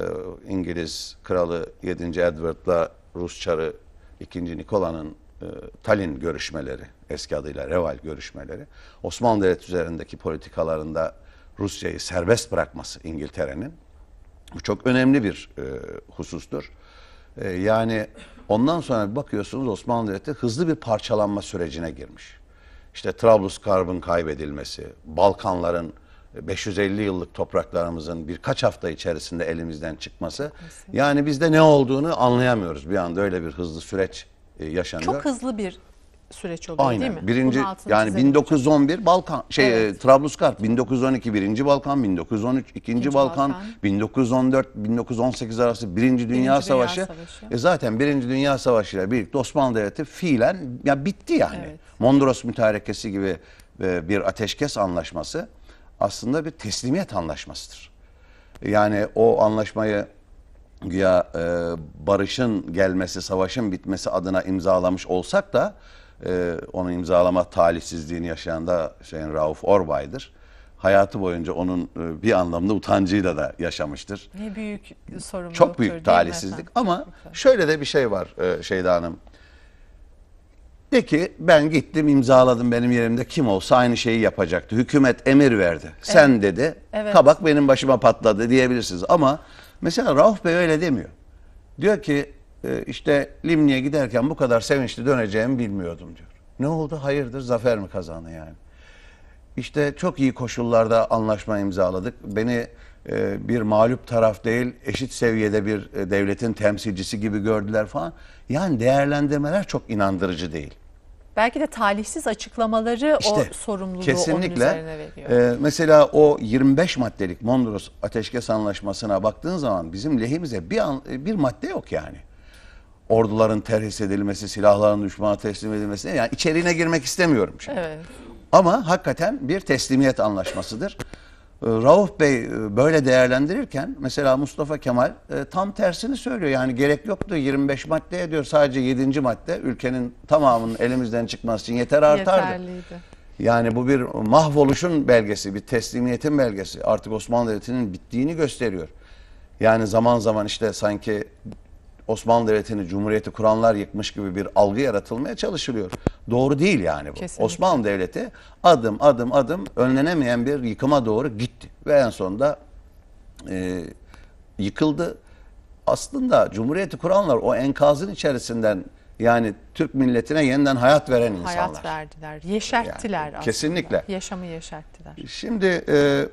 Speaker 1: İngiliz kralı 7. Edward'la Rus çarı 2. Nikola'nın e, Tallinn görüşmeleri, eski adıyla Reval görüşmeleri, Osmanlı Devleti üzerindeki politikalarında Rusya'yı serbest bırakması İngiltere'nin bu çok önemli bir e, husustur. E, yani ondan sonra bakıyorsunuz Osmanlı Devleti hızlı bir parçalanma sürecine girmiş. İşte Trablusgarb'ın kaybedilmesi, Balkanların 550 e, yıllık topraklarımızın birkaç hafta içerisinde elimizden çıkması. Kesinlikle. Yani bizde ne olduğunu anlayamıyoruz bir anda öyle bir hızlı süreç e, yaşanıyor. Çok
Speaker 2: hızlı bir süreç oluyor Aynen. değil mi? Birinci yani
Speaker 1: 1911 Balkan şey evet. e, Trablusgarp 1912 birinci Balkan 1913 ikinci, ikinci Balkan, Balkan 1914 1918 arası birinci Dünya, birinci Savaşı. Dünya Savaşı. E zaten birinci Dünya Savaşı ile birlikte Osmanlı Devleti fiilen ya bitti yani. Evet. Mondros Mütarekesi gibi e, bir ateşkes anlaşması aslında bir teslimiyet anlaşmasıdır. Yani o anlaşmayı ya e, barışın gelmesi, savaşın bitmesi adına imzalamış olsak da e, onun imzalama talihsizliğini yaşayan da şeyin Rauf Orbay'dır. Hayatı boyunca onun e, bir anlamda utancıyla da yaşamıştır. Ne büyük sorumluluk. Çok büyük talihsizlik ama şöyle de bir şey var e, Şeyda Hanım. De ki ben gittim imzaladım benim yerimde kim olsa aynı şeyi yapacaktı. Hükümet emir verdi. Evet. Sen dedi evet. kabak benim başıma patladı diyebilirsiniz. Ama mesela Rauf Bey öyle demiyor. Diyor ki ee, işte Limni'ye giderken bu kadar sevinçli döneceğimi bilmiyordum diyor. Ne oldu? Hayırdır? Zafer mi kazanı yani? İşte çok iyi koşullarda anlaşma imzaladık. Beni e, bir mağlup taraf değil, eşit seviyede bir e, devletin temsilcisi gibi gördüler falan. Yani değerlendirmeler çok inandırıcı değil.
Speaker 2: Belki de talihsiz açıklamaları işte, o sorumluluğu kesinlikle, onun üzerine veriyor. E,
Speaker 1: mesela o 25 maddelik Mondros Ateşkes Anlaşması'na baktığın zaman bizim lehimize bir, an, bir madde yok yani orduların terhis edilmesi, silahların düşmana teslim edilmesi yani içeriğine girmek istemiyorum şimdi. Evet. Ama hakikaten bir teslimiyet anlaşmasıdır. Ee, Rauf Bey e, böyle değerlendirirken mesela Mustafa Kemal e, tam tersini söylüyor. Yani gerek yoktu 25 maddeye diyor sadece 7. madde ülkenin tamamının elimizden çıkması için yeter artardı. Yeterliydi. Yani bu bir mahvoluşun belgesi, bir teslimiyetin belgesi. Artık Osmanlı Devleti'nin bittiğini gösteriyor. Yani zaman zaman işte sanki Osmanlı Devleti'ni, Cumhuriyeti kuranlar yıkmış gibi bir algı yaratılmaya çalışılıyor. Doğru değil yani bu. Kesinlikle. Osmanlı Devleti adım adım adım önlenemeyen bir yıkıma doğru gitti. Ve en sonunda e, yıkıldı. Aslında Cumhuriyeti kuranlar o enkazın içerisinden yani Türk milletine yeniden hayat veren insanlar. Hayat
Speaker 2: verdiler, yeşerttiler yani, aslında.
Speaker 1: Kesinlikle.
Speaker 2: Yaşamı yeşerttiler.
Speaker 1: Şimdi e,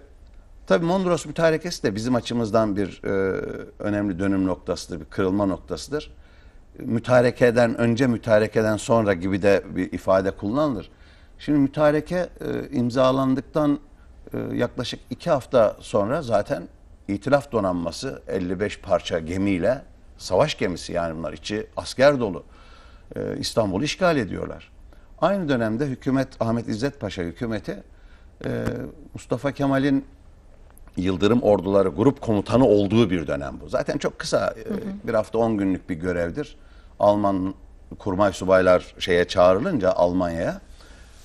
Speaker 1: Tabii Mondros mütarekesi de bizim açımızdan bir e, önemli dönüm noktasıdır, bir kırılma noktasıdır. Mütarekeden önce, mütarekeden sonra gibi de bir ifade kullanılır. Şimdi mütareke e, imzalandıktan e, yaklaşık iki hafta sonra zaten itilaf donanması 55 parça gemiyle, savaş gemisi yani bunlar içi asker dolu, e, İstanbul'u işgal ediyorlar. Aynı dönemde hükümet, Ahmet İzzet Paşa hükümeti e, Mustafa Kemal'in Yıldırım Orduları Grup Komutanı olduğu bir dönem bu. Zaten çok kısa e, hı hı. bir hafta 10 günlük bir görevdir. Alman kurmay subaylar şeye çağrılınca Almanya'ya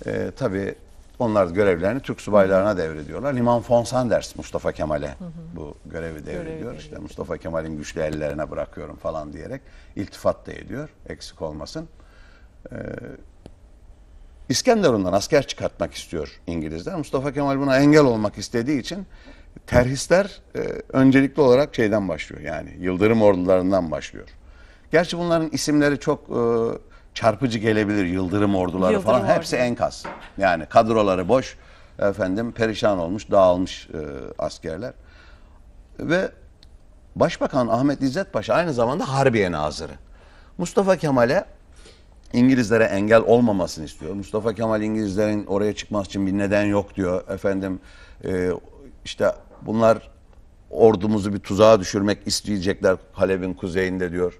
Speaker 1: e, tabii onlar görevlerini Türk subaylarına devrediyorlar. Liman von Sanders Mustafa Kemal'e bu görevi devrediyor. Görevi işte Mustafa Kemal'in güçlü ellerine bırakıyorum falan diyerek iltifat da ediyor. Eksik olmasın. Ee, İskenderun'dan asker çıkartmak istiyor İngilizler. Mustafa Kemal buna engel olmak istediği için terhisler e, öncelikli olarak şeyden başlıyor yani Yıldırım ordularından başlıyor. Gerçi bunların isimleri çok e, çarpıcı gelebilir Yıldırım orduları Yıldırım falan ordu. hepsi enkaz. Yani kadroları boş efendim perişan olmuş dağılmış e, askerler. Ve Başbakan Ahmet İzzet Paşa aynı zamanda Harbiye Nazırı. Mustafa Kemal'e İngilizlere engel olmamasını istiyor. Mustafa Kemal İngilizlerin oraya çıkması için bir neden yok diyor. Efendim e, işte Bunlar ordumuzu bir tuzağa düşürmek isteyecekler Halep'in kuzeyinde diyor.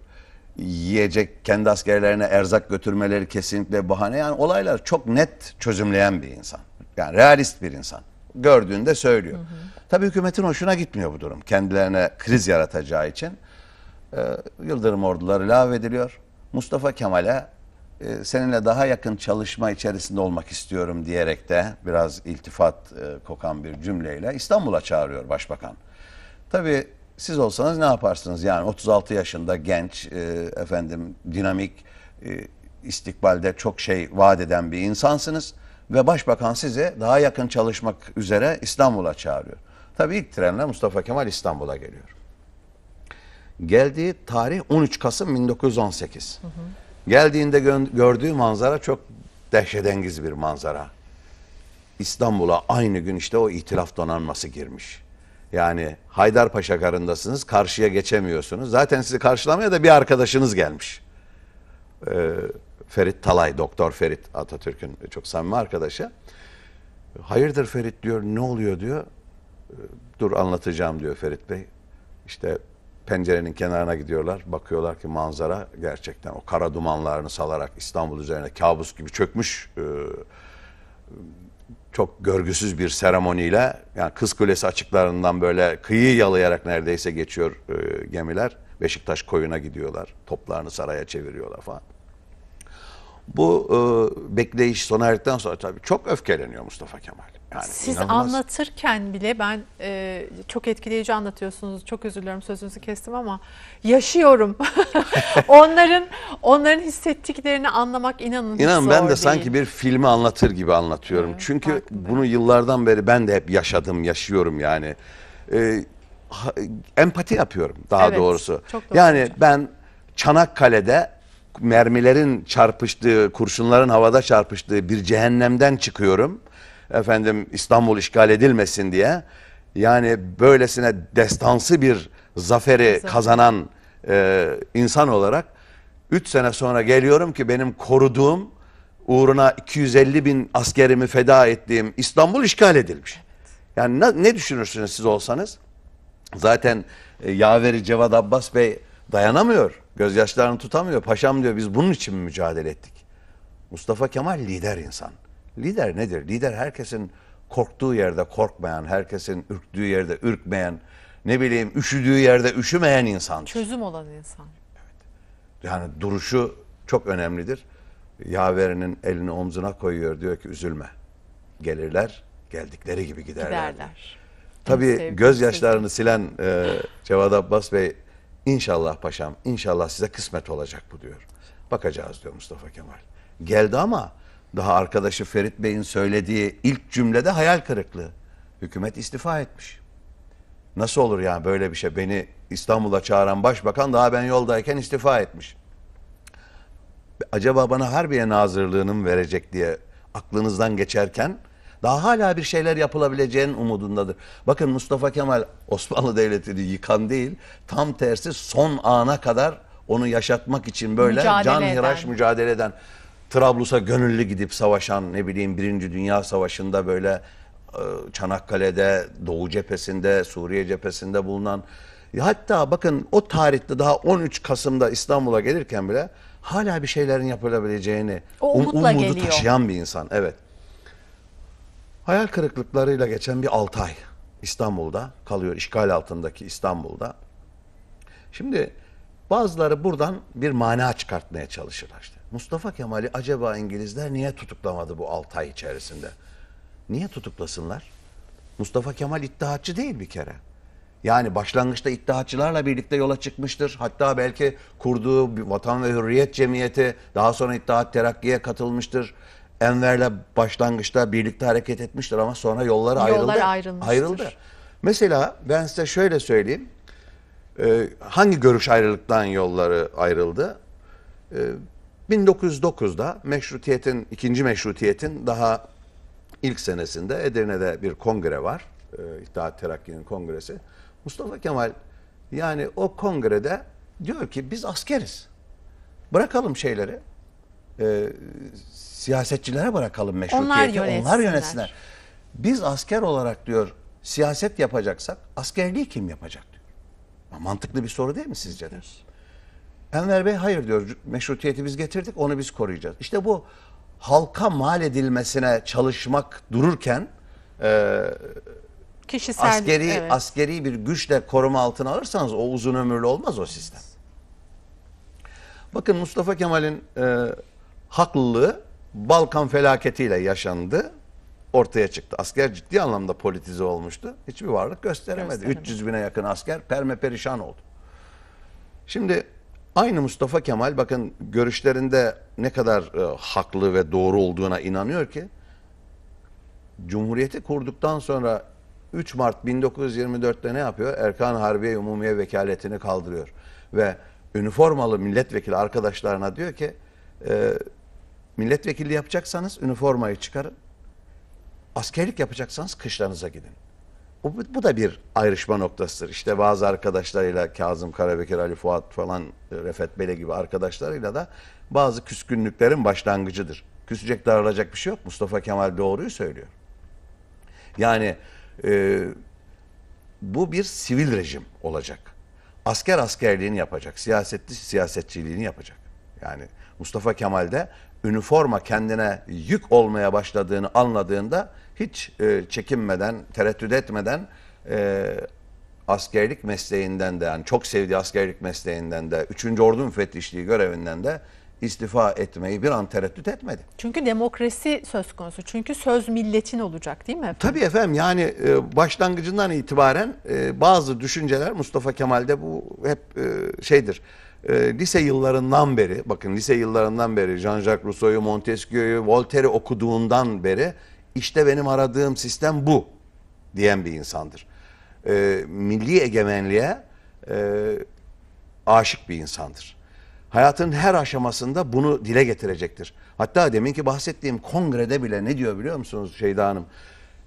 Speaker 1: Yiyecek kendi askerlerine erzak götürmeleri kesinlikle bahane. Yani olaylar çok net çözümleyen bir insan. Yani realist bir insan. Gördüğünde söylüyor. Hı hı. Tabii hükümetin hoşuna gitmiyor bu durum. Kendilerine kriz yaratacağı için. Ee, Yıldırım orduları lağvediliyor. Mustafa Kemal'e e, seninle daha yakın çalışma içerisinde olmak istiyorum diyerek de biraz iltifat e, kokan bir cümleyle İstanbul'a çağırıyor başbakan. Tabii siz olsanız ne yaparsınız? Yani 36 yaşında genç, e, efendim dinamik, istikbalde çok şey vaat eden bir insansınız ve başbakan size daha yakın çalışmak üzere İstanbul'a çağırıyor. Tabii ilk trenle Mustafa Kemal İstanbul'a geliyor. Geldiği tarih 13 Kasım 1918. Hı hı. Geldiğinde gördüğü manzara çok dehşetengiz bir manzara. İstanbul'a aynı gün işte o itilaf donanması girmiş. Yani Haydarpaşa karındasınız, karşıya geçemiyorsunuz. Zaten sizi karşılamaya da bir arkadaşınız gelmiş. Ee, Ferit Talay, Doktor Ferit Atatürk'ün çok samimi arkadaşı. Hayırdır Ferit diyor, ne oluyor diyor. Ee, dur anlatacağım diyor Ferit Bey. İşte pencerenin kenarına gidiyorlar. Bakıyorlar ki manzara gerçekten o kara dumanlarını salarak İstanbul üzerine kabus gibi çökmüş. E, çok görgüsüz bir seremoniyle yani Kız Kulesi açıklarından böyle kıyı yalayarak neredeyse geçiyor e, gemiler. Beşiktaş koyuna gidiyorlar. Toplarını saraya çeviriyorlar falan. Bu e, bekleyiş sona erdikten sonra tabii çok öfkeleniyor Mustafa Kemal. Yani Siz inanılmaz.
Speaker 2: anlatırken bile ben e, çok etkileyici anlatıyorsunuz. Çok özür dilerim sözünüzü kestim ama yaşıyorum. onların onların hissettiklerini anlamak inanın İnan ben de değil. sanki
Speaker 1: bir filmi anlatır gibi anlatıyorum. Evet, Çünkü farkında. bunu yıllardan beri ben de hep yaşadım, yaşıyorum yani. E, ha, empati yapıyorum daha evet, doğrusu. Çok doğru yani hocam. ben Çanakkale'de mermilerin çarpıştığı, kurşunların havada çarpıştığı bir cehennemden çıkıyorum efendim İstanbul işgal edilmesin diye. Yani böylesine destansı bir zaferi kazanan e, insan olarak 3 sene sonra geliyorum ki benim koruduğum uğruna 250 bin askerimi feda ettiğim İstanbul işgal edilmiş. Yani ne, ne düşünürsünüz siz olsanız? Zaten e, yaveri Cevat Abbas Bey dayanamıyor. Gözyaşlarını tutamıyor. Paşam diyor biz bunun için mi mücadele ettik? Mustafa Kemal lider insan. Lider nedir? Lider herkesin korktuğu yerde korkmayan, herkesin ürktüğü yerde ürkmeyen, ne bileyim üşüdüğü yerde üşümeyen insan.
Speaker 2: Çözüm olan insan.
Speaker 1: Evet. Yani duruşu çok önemlidir. Yaverinin elini omzuna koyuyor diyor ki üzülme. Gelirler, geldikleri gibi giderler. Giderler. Tabii gözyaşlarını silen e, Cevat Abbas Bey inşallah paşam inşallah size kısmet olacak bu diyor. Bakacağız diyor Mustafa Kemal. Geldi ama daha arkadaşı Ferit Bey'in söylediği ilk cümlede hayal kırıklığı. Hükümet istifa etmiş. Nasıl olur yani böyle bir şey? Beni İstanbul'a çağıran başbakan daha ben yoldayken istifa etmiş. Acaba bana Harbiye Nazırlığı'nı mı verecek diye aklınızdan geçerken daha hala bir şeyler yapılabileceğin umudundadır. Bakın Mustafa Kemal Osmanlı Devleti'ni yıkan değil, tam tersi son ana kadar onu yaşatmak için böyle mücadele can hıraş mücadele eden Trablus'a gönüllü gidip savaşan ne bileyim Birinci Dünya Savaşı'nda böyle e, Çanakkale'de, Doğu cephesinde, Suriye cephesinde bulunan hatta bakın o tarihte daha 13 Kasım'da İstanbul'a gelirken bile hala bir şeylerin yapılabileceğini o um, umudu geliyor. taşıyan bir insan. Evet. Hayal kırıklıklarıyla geçen bir 6 ay İstanbul'da kalıyor. işgal altındaki İstanbul'da. Şimdi bazıları buradan bir mana çıkartmaya çalışırlar işte. Mustafa Kemal'i acaba İngilizler niye tutuklamadı bu 6 ay içerisinde? Niye tutuklasınlar? Mustafa Kemal iddiaçı değil bir kere. Yani başlangıçta iddiaçılarla birlikte yola çıkmıştır. Hatta belki kurduğu Vatan ve Hürriyet Cemiyeti daha sonra İttihat Terakki'ye katılmıştır. Enver'le başlangıçta birlikte hareket etmiştir ama sonra yollar ayrıldı. Yollar ayrılmıştır. Ayrıldı. Mesela ben size şöyle söyleyeyim. Ee, hangi görüş ayrılıktan yolları ayrıldı? Ee, 1909'da meşrutiyetin, ikinci meşrutiyetin daha ilk senesinde Edirne'de bir kongre var. Ee, İttihat Terakki'nin kongresi. Mustafa Kemal yani o kongrede diyor ki biz askeriz. Bırakalım şeyleri. E, siyasetçilere bırakalım meşrutiyeti. Onlar yönetsinler. Onlar yönetsinler. Biz asker olarak diyor siyaset yapacaksak askerliği kim yapacak diyor. Mantıklı bir soru değil mi sizce Evet. Enver Bey hayır diyor meşrutiyeti biz getirdik onu biz koruyacağız. İşte bu halka mal edilmesine çalışmak dururken e, Kişisel, askeri evet. askeri bir güçle koruma altına alırsanız o uzun ömürlü olmaz o sistem. Bakın Mustafa Kemal'in e, haklılığı Balkan felaketiyle yaşandı. Ortaya çıktı. Asker ciddi anlamda politize olmuştu. Hiçbir varlık gösteremedi. Gösteremedi. 300 bine yakın asker perme perişan oldu. Şimdi Aynı Mustafa Kemal bakın görüşlerinde ne kadar e, haklı ve doğru olduğuna inanıyor ki Cumhuriyeti kurduktan sonra 3 Mart 1924'te ne yapıyor? Erkan Harbiye Umumiye Vekaletini kaldırıyor ve üniformalı milletvekili arkadaşlarına diyor ki e, milletvekili yapacaksanız üniformayı çıkarın askerlik yapacaksanız kışlarınıza gidin. Bu, da bir ayrışma noktasıdır. İşte bazı arkadaşlarıyla Kazım Karabekir, Ali Fuat falan, e, Refet Bele gibi arkadaşlarıyla da bazı küskünlüklerin başlangıcıdır. Küsecek, darılacak bir şey yok. Mustafa Kemal doğruyu söylüyor. Yani e, bu bir sivil rejim olacak. Asker askerliğini yapacak, siyasetçi siyasetçiliğini yapacak. Yani Mustafa Kemal de üniforma kendine yük olmaya başladığını anladığında hiç e, çekinmeden, tereddüt etmeden e, askerlik mesleğinden de yani çok sevdiği askerlik mesleğinden de 3. Ordu Müfettişliği görevinden de istifa etmeyi bir an tereddüt etmedi.
Speaker 2: Çünkü demokrasi söz konusu. Çünkü söz milletin olacak değil mi efendim?
Speaker 1: Tabii efendim yani e, başlangıcından itibaren e, bazı düşünceler Mustafa Kemal'de bu hep e, şeydir. Lise yıllarından beri bakın lise yıllarından beri Jean-Jacques Rousseau'yu, Montesquieu'yu, Voltaire'i okuduğundan beri işte benim aradığım sistem bu diyen bir insandır. E, milli egemenliğe e, aşık bir insandır. Hayatın her aşamasında bunu dile getirecektir. Hatta demin ki bahsettiğim kongrede bile ne diyor biliyor musunuz Şeyda Hanım?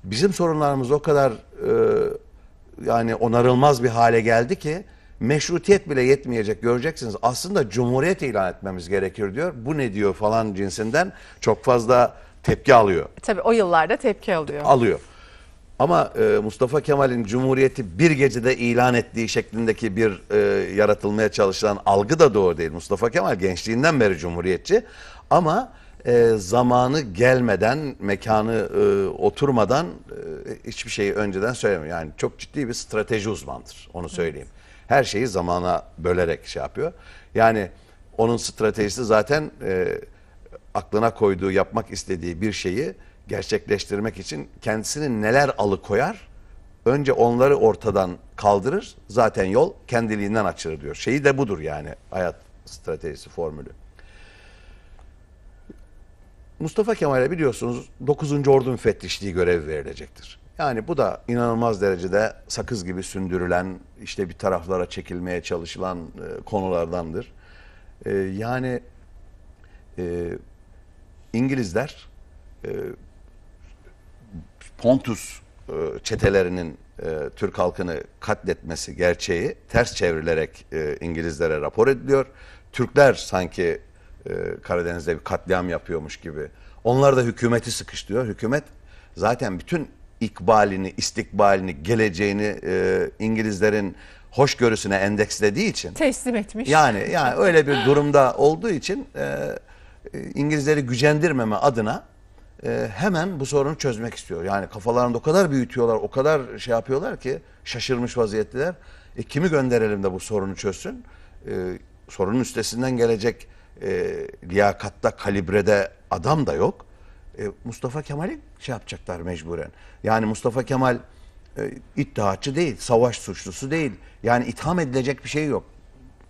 Speaker 1: Bizim sorunlarımız o kadar e, yani onarılmaz bir hale geldi ki meşrutiyet bile yetmeyecek göreceksiniz. Aslında cumhuriyet ilan etmemiz gerekir diyor. Bu ne diyor falan cinsinden çok fazla tepki alıyor.
Speaker 2: Tabii o yıllarda tepki alıyor. Alıyor.
Speaker 1: Ama e, Mustafa Kemal'in Cumhuriyeti bir gecede ilan ettiği şeklindeki bir e, yaratılmaya çalışılan algı da doğru değil. Mustafa Kemal gençliğinden beri Cumhuriyetçi ama e, zamanı gelmeden, mekanı e, oturmadan e, hiçbir şeyi önceden söylemiyor. Yani çok ciddi bir strateji uzmandır onu söyleyeyim. Evet. Her şeyi zamana bölerek şey yapıyor. Yani onun stratejisi zaten... E, aklına koyduğu, yapmak istediği bir şeyi gerçekleştirmek için kendisini neler alıkoyar? Önce onları ortadan kaldırır. Zaten yol kendiliğinden açılır diyor. Şeyi de budur yani hayat stratejisi formülü. Mustafa Kemal'e biliyorsunuz 9. Ordu müfettişliği görevi verilecektir. Yani bu da inanılmaz derecede sakız gibi sündürülen, işte bir taraflara çekilmeye çalışılan e, konulardandır. E, yani e, İngilizler e, Pontus e, çetelerinin e, Türk halkını katletmesi gerçeği ters çevrilerek e, İngilizlere rapor ediliyor. Türkler sanki e, Karadeniz'de bir katliam yapıyormuş gibi. Onlar da hükümeti sıkıştırıyor. Hükümet zaten bütün ikbalini, istikbalini, geleceğini e, İngilizlerin hoşgörüsüne endekslediği için
Speaker 2: teslim etmiş. Yani yani
Speaker 1: öyle bir durumda olduğu için e, e, İngilizleri gücendirmeme adına e, hemen bu sorunu çözmek istiyor. Yani kafalarını o kadar büyütüyorlar, o kadar şey yapıyorlar ki şaşırmış vaziyetliler. E, kimi gönderelim de bu sorunu çözsün? E, sorunun üstesinden gelecek e, liyakatta, kalibrede adam da yok. E, Mustafa Kemal'i şey yapacaklar mecburen. Yani Mustafa Kemal e, iddiaçı değil, savaş suçlusu değil. Yani itham edilecek bir şey yok.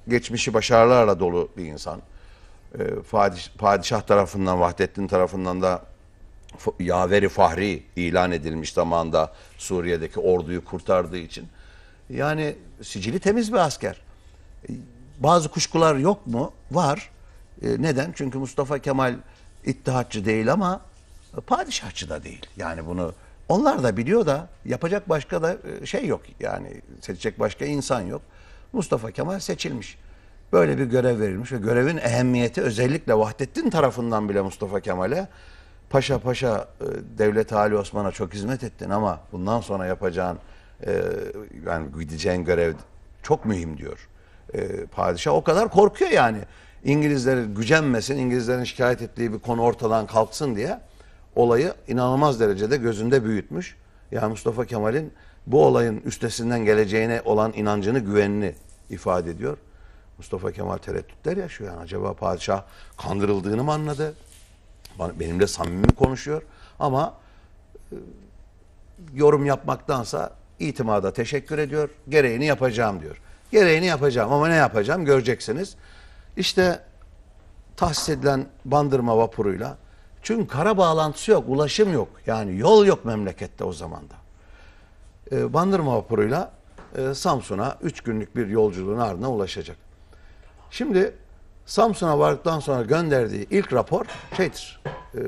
Speaker 1: Geçmişi başarılarla dolu bir insan e, padiş, padişah tarafından, Vahdettin tarafından da Yaveri Fahri ilan edilmiş zamanda Suriye'deki orduyu kurtardığı için. Yani sicili temiz bir asker. E, bazı kuşkular yok mu? Var. E, neden? Çünkü Mustafa Kemal ittihatçı değil ama padişahçı da değil. Yani bunu onlar da biliyor da yapacak başka da e, şey yok. Yani seçecek başka insan yok. Mustafa Kemal seçilmiş. Böyle bir görev verilmiş ve görevin ehemmiyeti özellikle Vahdettin tarafından bile Mustafa Kemal'e paşa paşa e, devlet Ali Osman'a çok hizmet ettin ama bundan sonra yapacağın e, yani gideceğin görev çok mühim diyor e, padişah. O kadar korkuyor yani. İngilizler gücenmesin, İngilizlerin şikayet ettiği bir konu ortadan kalksın diye olayı inanılmaz derecede gözünde büyütmüş. Yani Mustafa Kemal'in bu olayın üstesinden geleceğine olan inancını, güvenini ifade ediyor. Mustafa Kemal tereddütler yaşıyor. Yani acaba padişah kandırıldığını mı anladı? Benimle samimi konuşuyor ama e, yorum yapmaktansa itimada teşekkür ediyor. Gereğini yapacağım diyor. Gereğini yapacağım ama ne yapacağım göreceksiniz. İşte tahsis edilen bandırma vapuruyla çünkü kara bağlantısı yok, ulaşım yok. Yani yol yok memlekette o zamanda. E, bandırma vapuruyla e, Samsun'a 3 günlük bir yolculuğun ardına ulaşacak. Şimdi Samsun'a vardıktan sonra gönderdiği ilk rapor şeydir. E,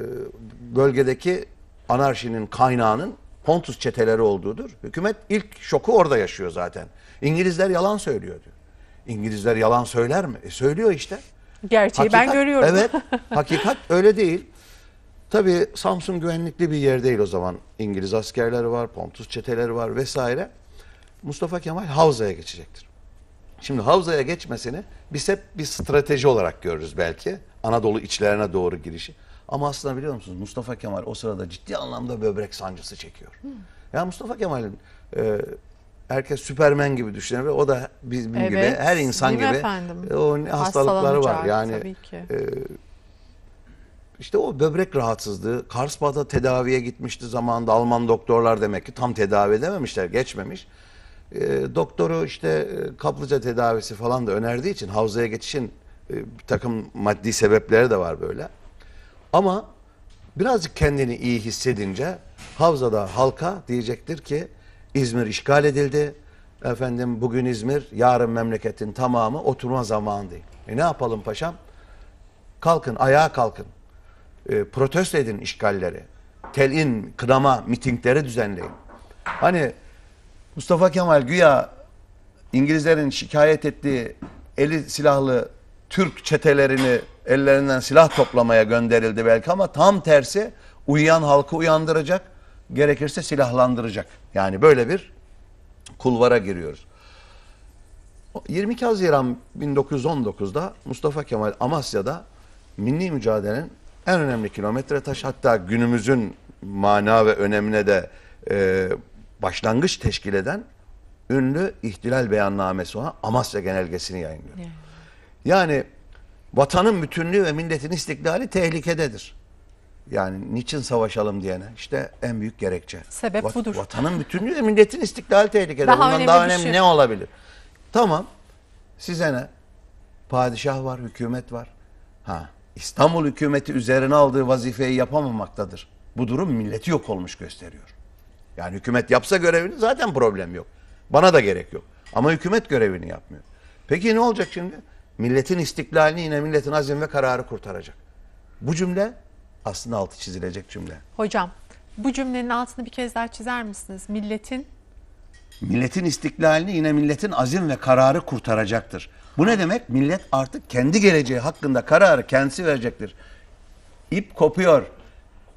Speaker 1: bölgedeki anarşinin kaynağının Pontus çeteleri olduğudur. Hükümet ilk şoku orada yaşıyor zaten. İngilizler yalan söylüyor diyor. İngilizler yalan söyler mi? E söylüyor işte.
Speaker 2: Gerçeği hakikat, ben görüyorum. Evet.
Speaker 1: Hakikat öyle değil. Tabii Samsun güvenlikli bir yer değil o zaman. İngiliz askerleri var, Pontus çeteleri var vesaire. Mustafa Kemal Havza'ya geçecektir. Şimdi Havza'ya geçmesini biz hep bir strateji olarak görürüz belki. Anadolu içlerine doğru girişi. Ama aslında biliyor musunuz Mustafa Kemal o sırada ciddi anlamda böbrek sancısı çekiyor. Hı. Ya Mustafa Kemal'in e, herkes Süpermen gibi düşünüyor ve o da bizim evet, gibi her insan gibi E, o hastalıkları var. Yani e, işte o böbrek rahatsızlığı Karspada tedaviye gitmişti zamanında Alman doktorlar demek ki tam tedavi edememişler, geçmemiş e, doktoru işte e, kaplıca tedavisi falan da önerdiği için havzaya geçişin e, bir takım maddi sebepleri de var böyle. Ama birazcık kendini iyi hissedince havzada halka diyecektir ki İzmir işgal edildi. Efendim bugün İzmir, yarın memleketin tamamı oturma zamanı değil. E ne yapalım paşam? Kalkın, ayağa kalkın. E, protesto edin işgalleri. Telin, kınama, mitingleri düzenleyin. Hani Mustafa Kemal güya İngilizlerin şikayet ettiği eli silahlı Türk çetelerini ellerinden silah toplamaya gönderildi belki ama tam tersi uyuyan halkı uyandıracak, gerekirse silahlandıracak. Yani böyle bir kulvara giriyoruz. 22 Haziran 1919'da Mustafa Kemal Amasya'da milli mücadelenin en önemli kilometre taşı hatta günümüzün mana ve önemine de e, başlangıç teşkil eden ünlü ihtilal beyannamesi olan Amasya genelgesini yayınlıyor. Yani, yani vatanın bütünlüğü ve milletin istiklali tehlikededir. Yani niçin savaşalım diyene işte en büyük gerekçe. Sebep Vat, budur. Vatanın bütünlüğü ve milletin istiklali tehlikededir. Daha Bundan önemli daha önemli şey. ne olabilir? Tamam. Size ne? Padişah var, hükümet var. Ha, İstanbul hükümeti üzerine aldığı vazifeyi yapamamaktadır. Bu durum milleti yok olmuş gösteriyor. Yani hükümet yapsa görevini zaten problem yok. Bana da gerek yok. Ama hükümet görevini yapmıyor. Peki ne olacak şimdi? Milletin istiklalini yine milletin azim ve kararı kurtaracak. Bu cümle aslında altı çizilecek cümle.
Speaker 2: Hocam bu cümlenin altını bir kez daha çizer misiniz? Milletin
Speaker 1: Milletin istiklalini yine milletin azim ve kararı kurtaracaktır. Bu ne demek? Millet artık kendi geleceği hakkında kararı kendisi verecektir. İp kopuyor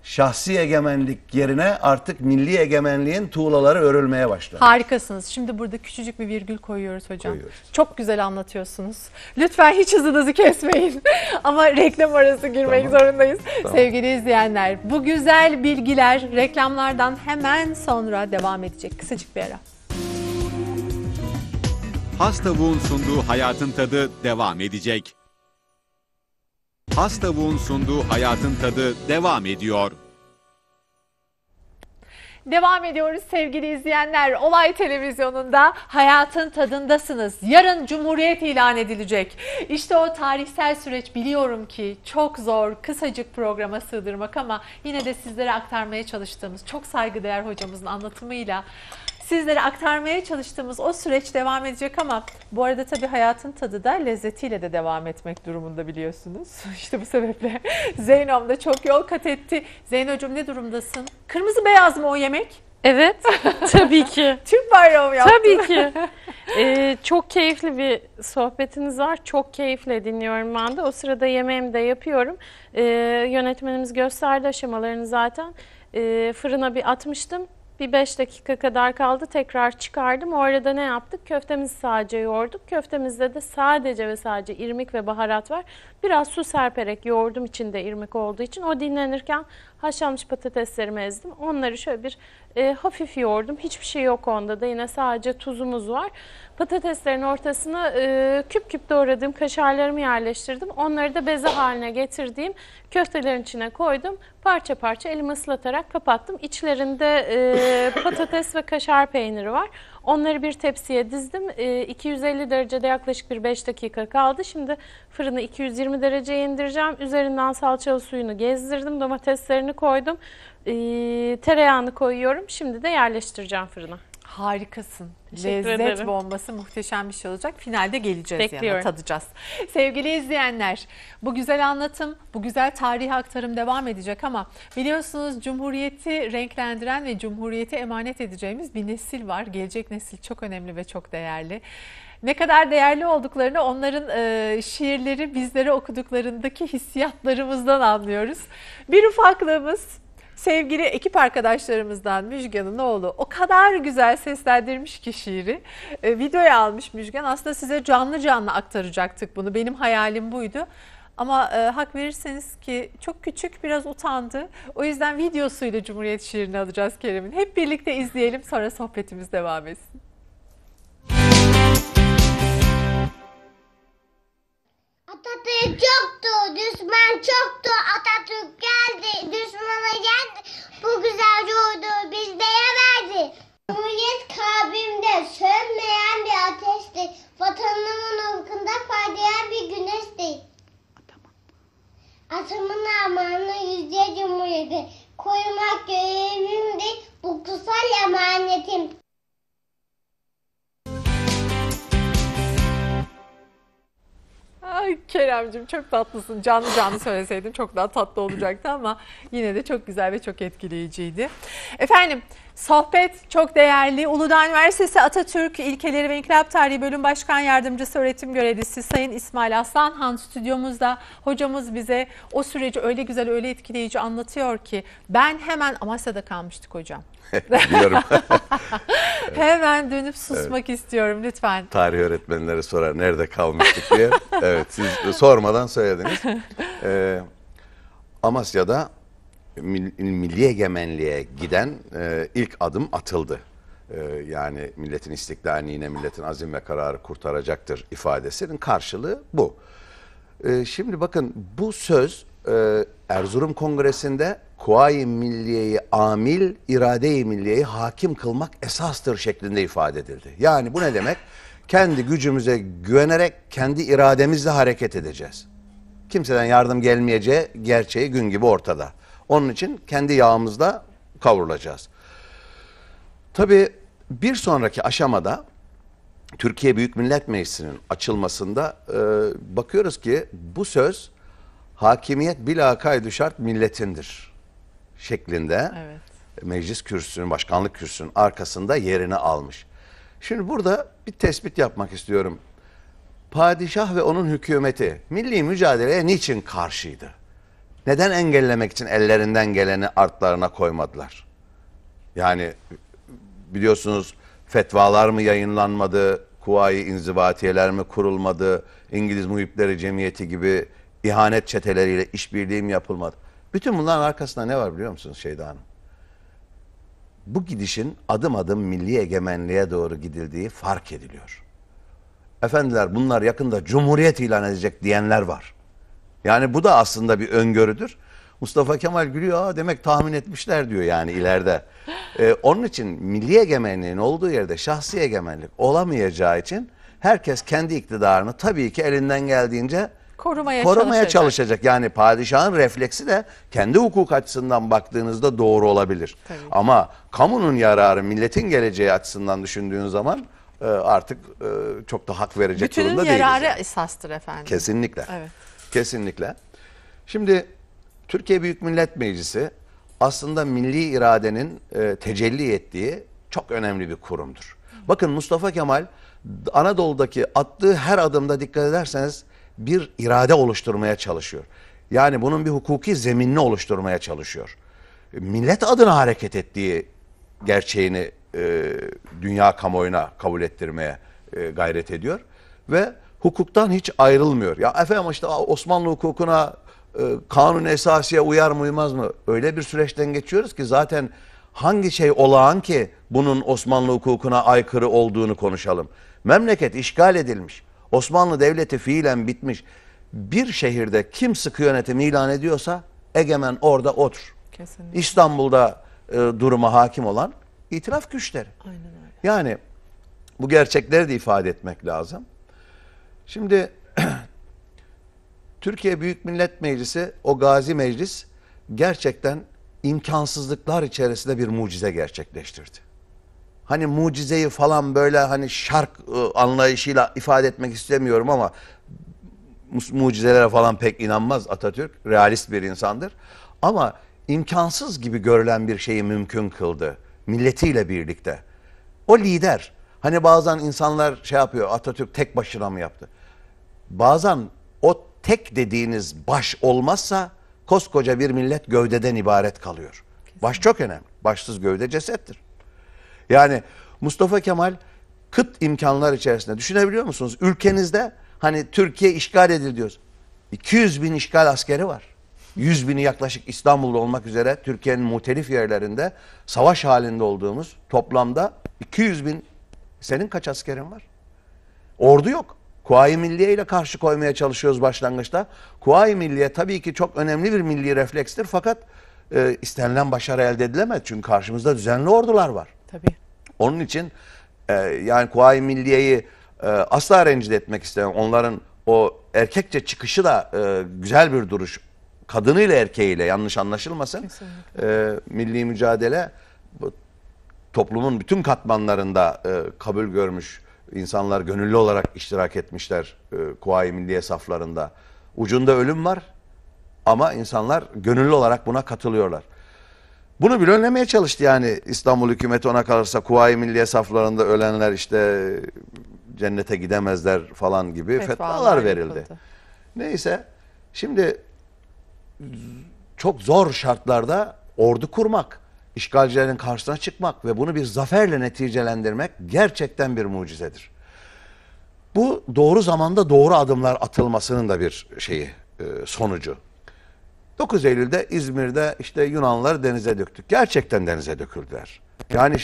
Speaker 1: şahsi egemenlik yerine artık milli egemenliğin tuğlaları örülmeye başladı.
Speaker 2: Harikasınız. Şimdi burada küçücük bir virgül koyuyoruz hocam. Koyuyoruz. Çok güzel anlatıyorsunuz. Lütfen hiç hızınızı kesmeyin. Ama reklam arası girmek tamam. zorundayız. Tamam. Sevgili izleyenler, bu güzel bilgiler reklamlardan hemen sonra devam edecek. Kısacık bir ara.
Speaker 1: Has sunduğu hayatın tadı devam edecek. Has sunduğu hayatın tadı devam ediyor.
Speaker 2: Devam ediyoruz sevgili izleyenler. Olay televizyonunda hayatın tadındasınız. Yarın Cumhuriyet ilan edilecek. İşte o tarihsel süreç biliyorum ki çok zor, kısacık programa sığdırmak ama yine de sizlere aktarmaya çalıştığımız çok saygıdeğer hocamızın anlatımıyla sizlere aktarmaya çalıştığımız o süreç devam edecek ama bu arada tabii hayatın tadı da lezzetiyle de devam etmek durumunda biliyorsunuz. İşte bu sebeple Zeyno'm da çok yol kat etti. Zeyno'cum ne durumdasın? Kırmızı beyaz mı o yemek?
Speaker 3: Evet, tabii ki. Türk bayramı yaptım. Tabii ki. Ee, çok keyifli bir sohbetiniz var. Çok keyifle dinliyorum ben de. O sırada yemeğimi de yapıyorum. Ee, yönetmenimiz gösterdi aşamalarını zaten. Ee, fırına bir atmıştım. Bir 5 dakika kadar kaldı. Tekrar çıkardım. O arada ne yaptık? Köftemizi sadece yoğurduk. Köftemizde de sadece ve sadece irmik ve baharat var. Biraz su serperek yoğurdum içinde irmik olduğu için. O dinlenirken haşlanmış patateslerimi ezdim. Onları şöyle bir e, hafif yoğurdum. Hiçbir şey yok onda da. Yine sadece tuzumuz var. Patateslerin ortasına e, küp küp doğradığım kaşarlarımı yerleştirdim. Onları da beze haline getirdiğim köftelerin içine koydum. Parça parça elimi ıslatarak kapattım. İçlerinde e, patates ve kaşar peyniri var. Onları bir tepsiye dizdim. E, 250 derecede yaklaşık bir 5 dakika kaldı. Şimdi fırını 220 dereceye indireceğim. Üzerinden salçalı suyunu gezdirdim. Domateslerini koydum e, tereyağını koyuyorum. Şimdi de yerleştireceğim fırına.
Speaker 2: Harikasın. Teşekkür Lezzet ederim.
Speaker 3: bombası muhteşem bir şey olacak.
Speaker 2: Finalde geleceğiz Bekliyorum. yani tadacağız. Sevgili izleyenler bu güzel anlatım, bu güzel tarihi aktarım devam edecek ama biliyorsunuz Cumhuriyeti renklendiren ve Cumhuriyeti emanet edeceğimiz bir nesil var. Gelecek nesil çok önemli ve çok değerli ne kadar değerli olduklarını onların e, şiirleri bizlere okuduklarındaki hissiyatlarımızdan anlıyoruz. Bir ufaklığımız Sevgili ekip arkadaşlarımızdan Müjgan'ın oğlu o kadar güzel seslendirmiş ki şiiri. E, videoya almış Müjgan. Aslında size canlı canlı aktaracaktık bunu. Benim hayalim buydu. Ama e, hak verirseniz ki çok küçük biraz utandı. O yüzden videosuyla Cumhuriyet şiirini alacağız Kerem'in. Hep birlikte izleyelim sonra sohbetimiz devam etsin.
Speaker 3: Atatürk çoktu, düşman çoktu. Atatürk geldi, düşmana geldi. Bu güzel yurdu biz değerlerdi. Cumhuriyet kalbimde sönmeyen bir ateşti. Vatanımın ufkunda parlayan bir güneşti. Atamın armağanı yüzde cumhuriyeti. Koymak görevimdi bu kutsal emanetim.
Speaker 2: Ay Keremcim çok tatlısın. Canlı canlı söyleseydin çok daha tatlı olacaktı ama yine de çok güzel ve çok etkileyiciydi. Efendim sohbet çok değerli. Uludağ Üniversitesi Atatürk İlkeleri ve İnkılap Tarihi Bölüm Başkan Yardımcısı Öğretim Görevlisi Sayın İsmail Aslan. Han stüdyomuzda. Hocamız bize o süreci öyle güzel öyle etkileyici anlatıyor ki ben hemen Amasya'da kalmıştık hocam.
Speaker 1: Biliyorum.
Speaker 2: Hemen dönüp susmak evet. istiyorum lütfen.
Speaker 1: Tarih öğretmenleri sorar nerede kalmıştık diye. Evet siz sormadan söylediniz. Ee, Amasya'da mil, milli egemenliğe giden e, ilk adım atıldı. E, yani milletin istiklalini yine milletin azim ve kararı kurtaracaktır ifadesinin karşılığı bu. E, şimdi bakın bu söz e, Erzurum Kongresi'nde Kuvayi Milliye'yi amil, irade-i milliyeyi hakim kılmak esastır şeklinde ifade edildi. Yani bu ne demek? kendi gücümüze güvenerek kendi irademizle hareket edeceğiz. Kimseden yardım gelmeyeceği gerçeği gün gibi ortada. Onun için kendi yağımızla kavrulacağız. Tabii bir sonraki aşamada Türkiye Büyük Millet Meclisi'nin açılmasında e, bakıyoruz ki bu söz hakimiyet bila kaydı şart milletindir şeklinde evet. meclis kürsüsünün, başkanlık kürsüsünün arkasında yerini almış. Şimdi burada bir tespit yapmak istiyorum. Padişah ve onun hükümeti milli mücadeleye niçin karşıydı? Neden engellemek için ellerinden geleni artlarına koymadılar? Yani biliyorsunuz fetvalar mı yayınlanmadı, kuvayi inzibatiyeler mi kurulmadı, İngiliz Muhipleri Cemiyeti gibi ihanet çeteleriyle işbirliği mi yapılmadı? Bütün bunların arkasında ne var biliyor musunuz Şeyda Hanım? bu gidişin adım adım milli egemenliğe doğru gidildiği fark ediliyor. Efendiler bunlar yakında cumhuriyet ilan edecek diyenler var. Yani bu da aslında bir öngörüdür. Mustafa Kemal gülüyor. Aa, demek tahmin etmişler diyor yani ileride. Ee, onun için milli egemenliğin olduğu yerde şahsi egemenlik olamayacağı için herkes kendi iktidarını tabii ki elinden geldiğince
Speaker 2: korumaya, korumaya çalışacak.
Speaker 1: çalışacak. Yani padişahın refleksi de kendi hukuk açısından baktığınızda doğru olabilir. Tabii. Ama kamunun yararı milletin geleceği açısından düşündüğün zaman e, artık e, çok da hak verecek Bütünün durumda değiliz. Bütünün
Speaker 2: yararı esastır efendim. Kesinlikle. Evet.
Speaker 1: Kesinlikle. Şimdi Türkiye Büyük Millet Meclisi aslında milli iradenin e, tecelli ettiği çok önemli bir kurumdur. Bakın Mustafa Kemal Anadolu'daki attığı her adımda dikkat ederseniz bir irade oluşturmaya çalışıyor. Yani bunun bir hukuki zeminini oluşturmaya çalışıyor. Millet adına hareket ettiği gerçeğini e, dünya kamuoyuna kabul ettirmeye e, gayret ediyor. Ve hukuktan hiç ayrılmıyor. Ya efendim işte Osmanlı hukukuna e, kanun esasiye uyar mı uymaz mı? Öyle bir süreçten geçiyoruz ki zaten hangi şey olağan ki bunun Osmanlı hukukuna aykırı olduğunu konuşalım. Memleket işgal edilmiş. Osmanlı Devleti fiilen bitmiş. Bir şehirde kim sıkı yönetim ilan ediyorsa egemen orada otur. Kesinlikle. İstanbul'da e, duruma hakim olan itiraf güçleri. Aynen öyle. Yani bu gerçekleri de ifade etmek lazım. Şimdi Türkiye Büyük Millet Meclisi, o gazi meclis gerçekten imkansızlıklar içerisinde bir mucize gerçekleştirdi hani mucizeyi falan böyle hani şark e, anlayışıyla ifade etmek istemiyorum ama mucizelere falan pek inanmaz Atatürk. Realist bir insandır. Ama imkansız gibi görülen bir şeyi mümkün kıldı. Milletiyle birlikte. O lider. Hani bazen insanlar şey yapıyor Atatürk tek başına mı yaptı? Bazen o tek dediğiniz baş olmazsa koskoca bir millet gövdeden ibaret kalıyor. Baş çok önemli. Başsız gövde cesettir. Yani Mustafa Kemal kıt imkanlar içerisinde. Düşünebiliyor musunuz? Ülkenizde hani Türkiye işgal edildi diyoruz. 200 bin işgal askeri var. 100 bini yaklaşık İstanbul'da olmak üzere Türkiye'nin muhtelif yerlerinde savaş halinde olduğumuz toplamda 200 bin senin kaç askerin var? Ordu yok. Kuvayi Milliye ile karşı koymaya çalışıyoruz başlangıçta. Kuvayi Milliye tabii ki çok önemli bir milli reflekstir fakat e, istenilen başarı elde edilemez. Çünkü karşımızda düzenli ordular var. Tabii. Onun için e, yani Kuvayi Milliye'yi e, asla rencide etmek istemem. Onların o erkekçe çıkışı da e, güzel bir duruş. Kadınıyla erkeğiyle yanlış anlaşılmasın. E, milli mücadele bu, toplumun bütün katmanlarında e, kabul görmüş insanlar gönüllü olarak iştirak etmişler e, Kuvayi Milliye saflarında. Ucunda ölüm var ama insanlar gönüllü olarak buna katılıyorlar. Bunu bile önlemeye çalıştı yani İstanbul hükümeti ona kalırsa Kuvayi Milliye saflarında ölenler işte cennete gidemezler falan gibi fetvalar, fetvalar verildi. Yapıldı. Neyse şimdi çok zor şartlarda ordu kurmak, işgalcilerin karşısına çıkmak ve bunu bir zaferle neticelendirmek gerçekten bir mucizedir. Bu doğru zamanda doğru adımlar atılmasının da bir şeyi e, sonucu. 9 Eylül'de İzmir'de işte Yunanlıları denize döktük. Gerçekten denize döküldüler. Yani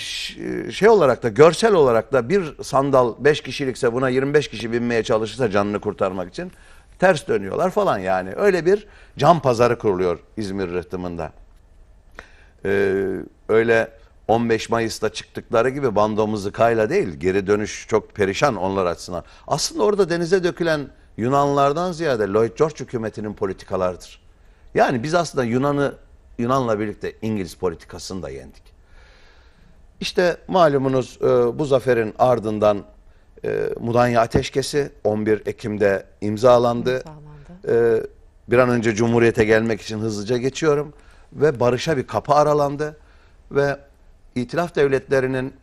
Speaker 1: şey olarak da görsel olarak da bir sandal 5 kişilikse buna 25 kişi binmeye çalışırsa canını kurtarmak için ters dönüyorlar falan yani. Öyle bir can pazarı kuruluyor İzmir rıhtımında. Ee, öyle 15 Mayıs'ta çıktıkları gibi bandomuzu kayla değil geri dönüş çok perişan onlar açısından. Aslında orada denize dökülen Yunanlardan ziyade Lloyd George hükümetinin politikalardır. Yani biz aslında Yunan'ı Yunan'la birlikte İngiliz politikasını da yendik. İşte malumunuz e, bu zaferin ardından e, Mudanya Ateşkesi 11 Ekim'de imzalandı. imzalandı. E, bir an önce Cumhuriyet'e gelmek için hızlıca geçiyorum. Ve barışa bir kapı aralandı. Ve itilaf devletlerinin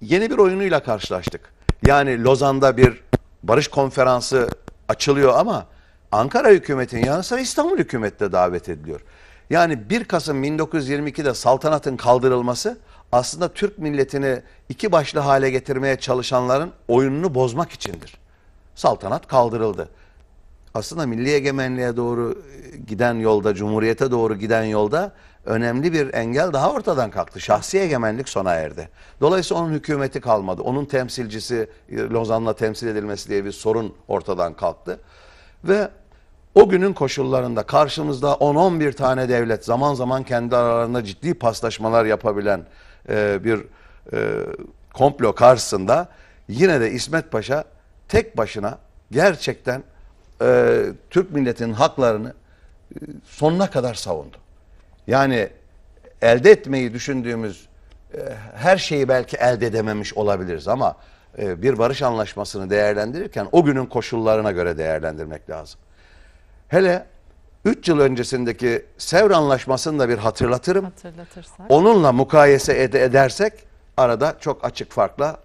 Speaker 1: yeni bir oyunuyla karşılaştık. Yani Lozan'da bir barış konferansı açılıyor ama Ankara hükümetinin yanı sıra İstanbul hükümeti de davet ediliyor. Yani 1 Kasım 1922'de saltanatın kaldırılması aslında Türk milletini iki başlı hale getirmeye çalışanların oyununu bozmak içindir. Saltanat kaldırıldı. Aslında milli egemenliğe doğru e, giden yolda, cumhuriyete doğru giden yolda önemli bir engel daha ortadan kalktı. Şahsi egemenlik sona erdi. Dolayısıyla onun hükümeti kalmadı. Onun temsilcisi e, Lozan'la temsil edilmesi diye bir sorun ortadan kalktı. Ve o günün koşullarında karşımızda 10-11 tane devlet zaman zaman kendi aralarında ciddi paslaşmalar yapabilen e, bir e, komplo karşısında yine de İsmet Paşa tek başına gerçekten e, Türk milletinin haklarını e, sonuna kadar savundu. Yani elde etmeyi düşündüğümüz e, her şeyi belki elde edememiş olabiliriz ama e, bir barış anlaşmasını değerlendirirken o günün koşullarına göre değerlendirmek lazım. Hele 3 yıl öncesindeki Sevr Anlaşması'nı da bir hatırlatırım. Hatırlatırsak. Onunla mukayese ed edersek arada çok açık farkla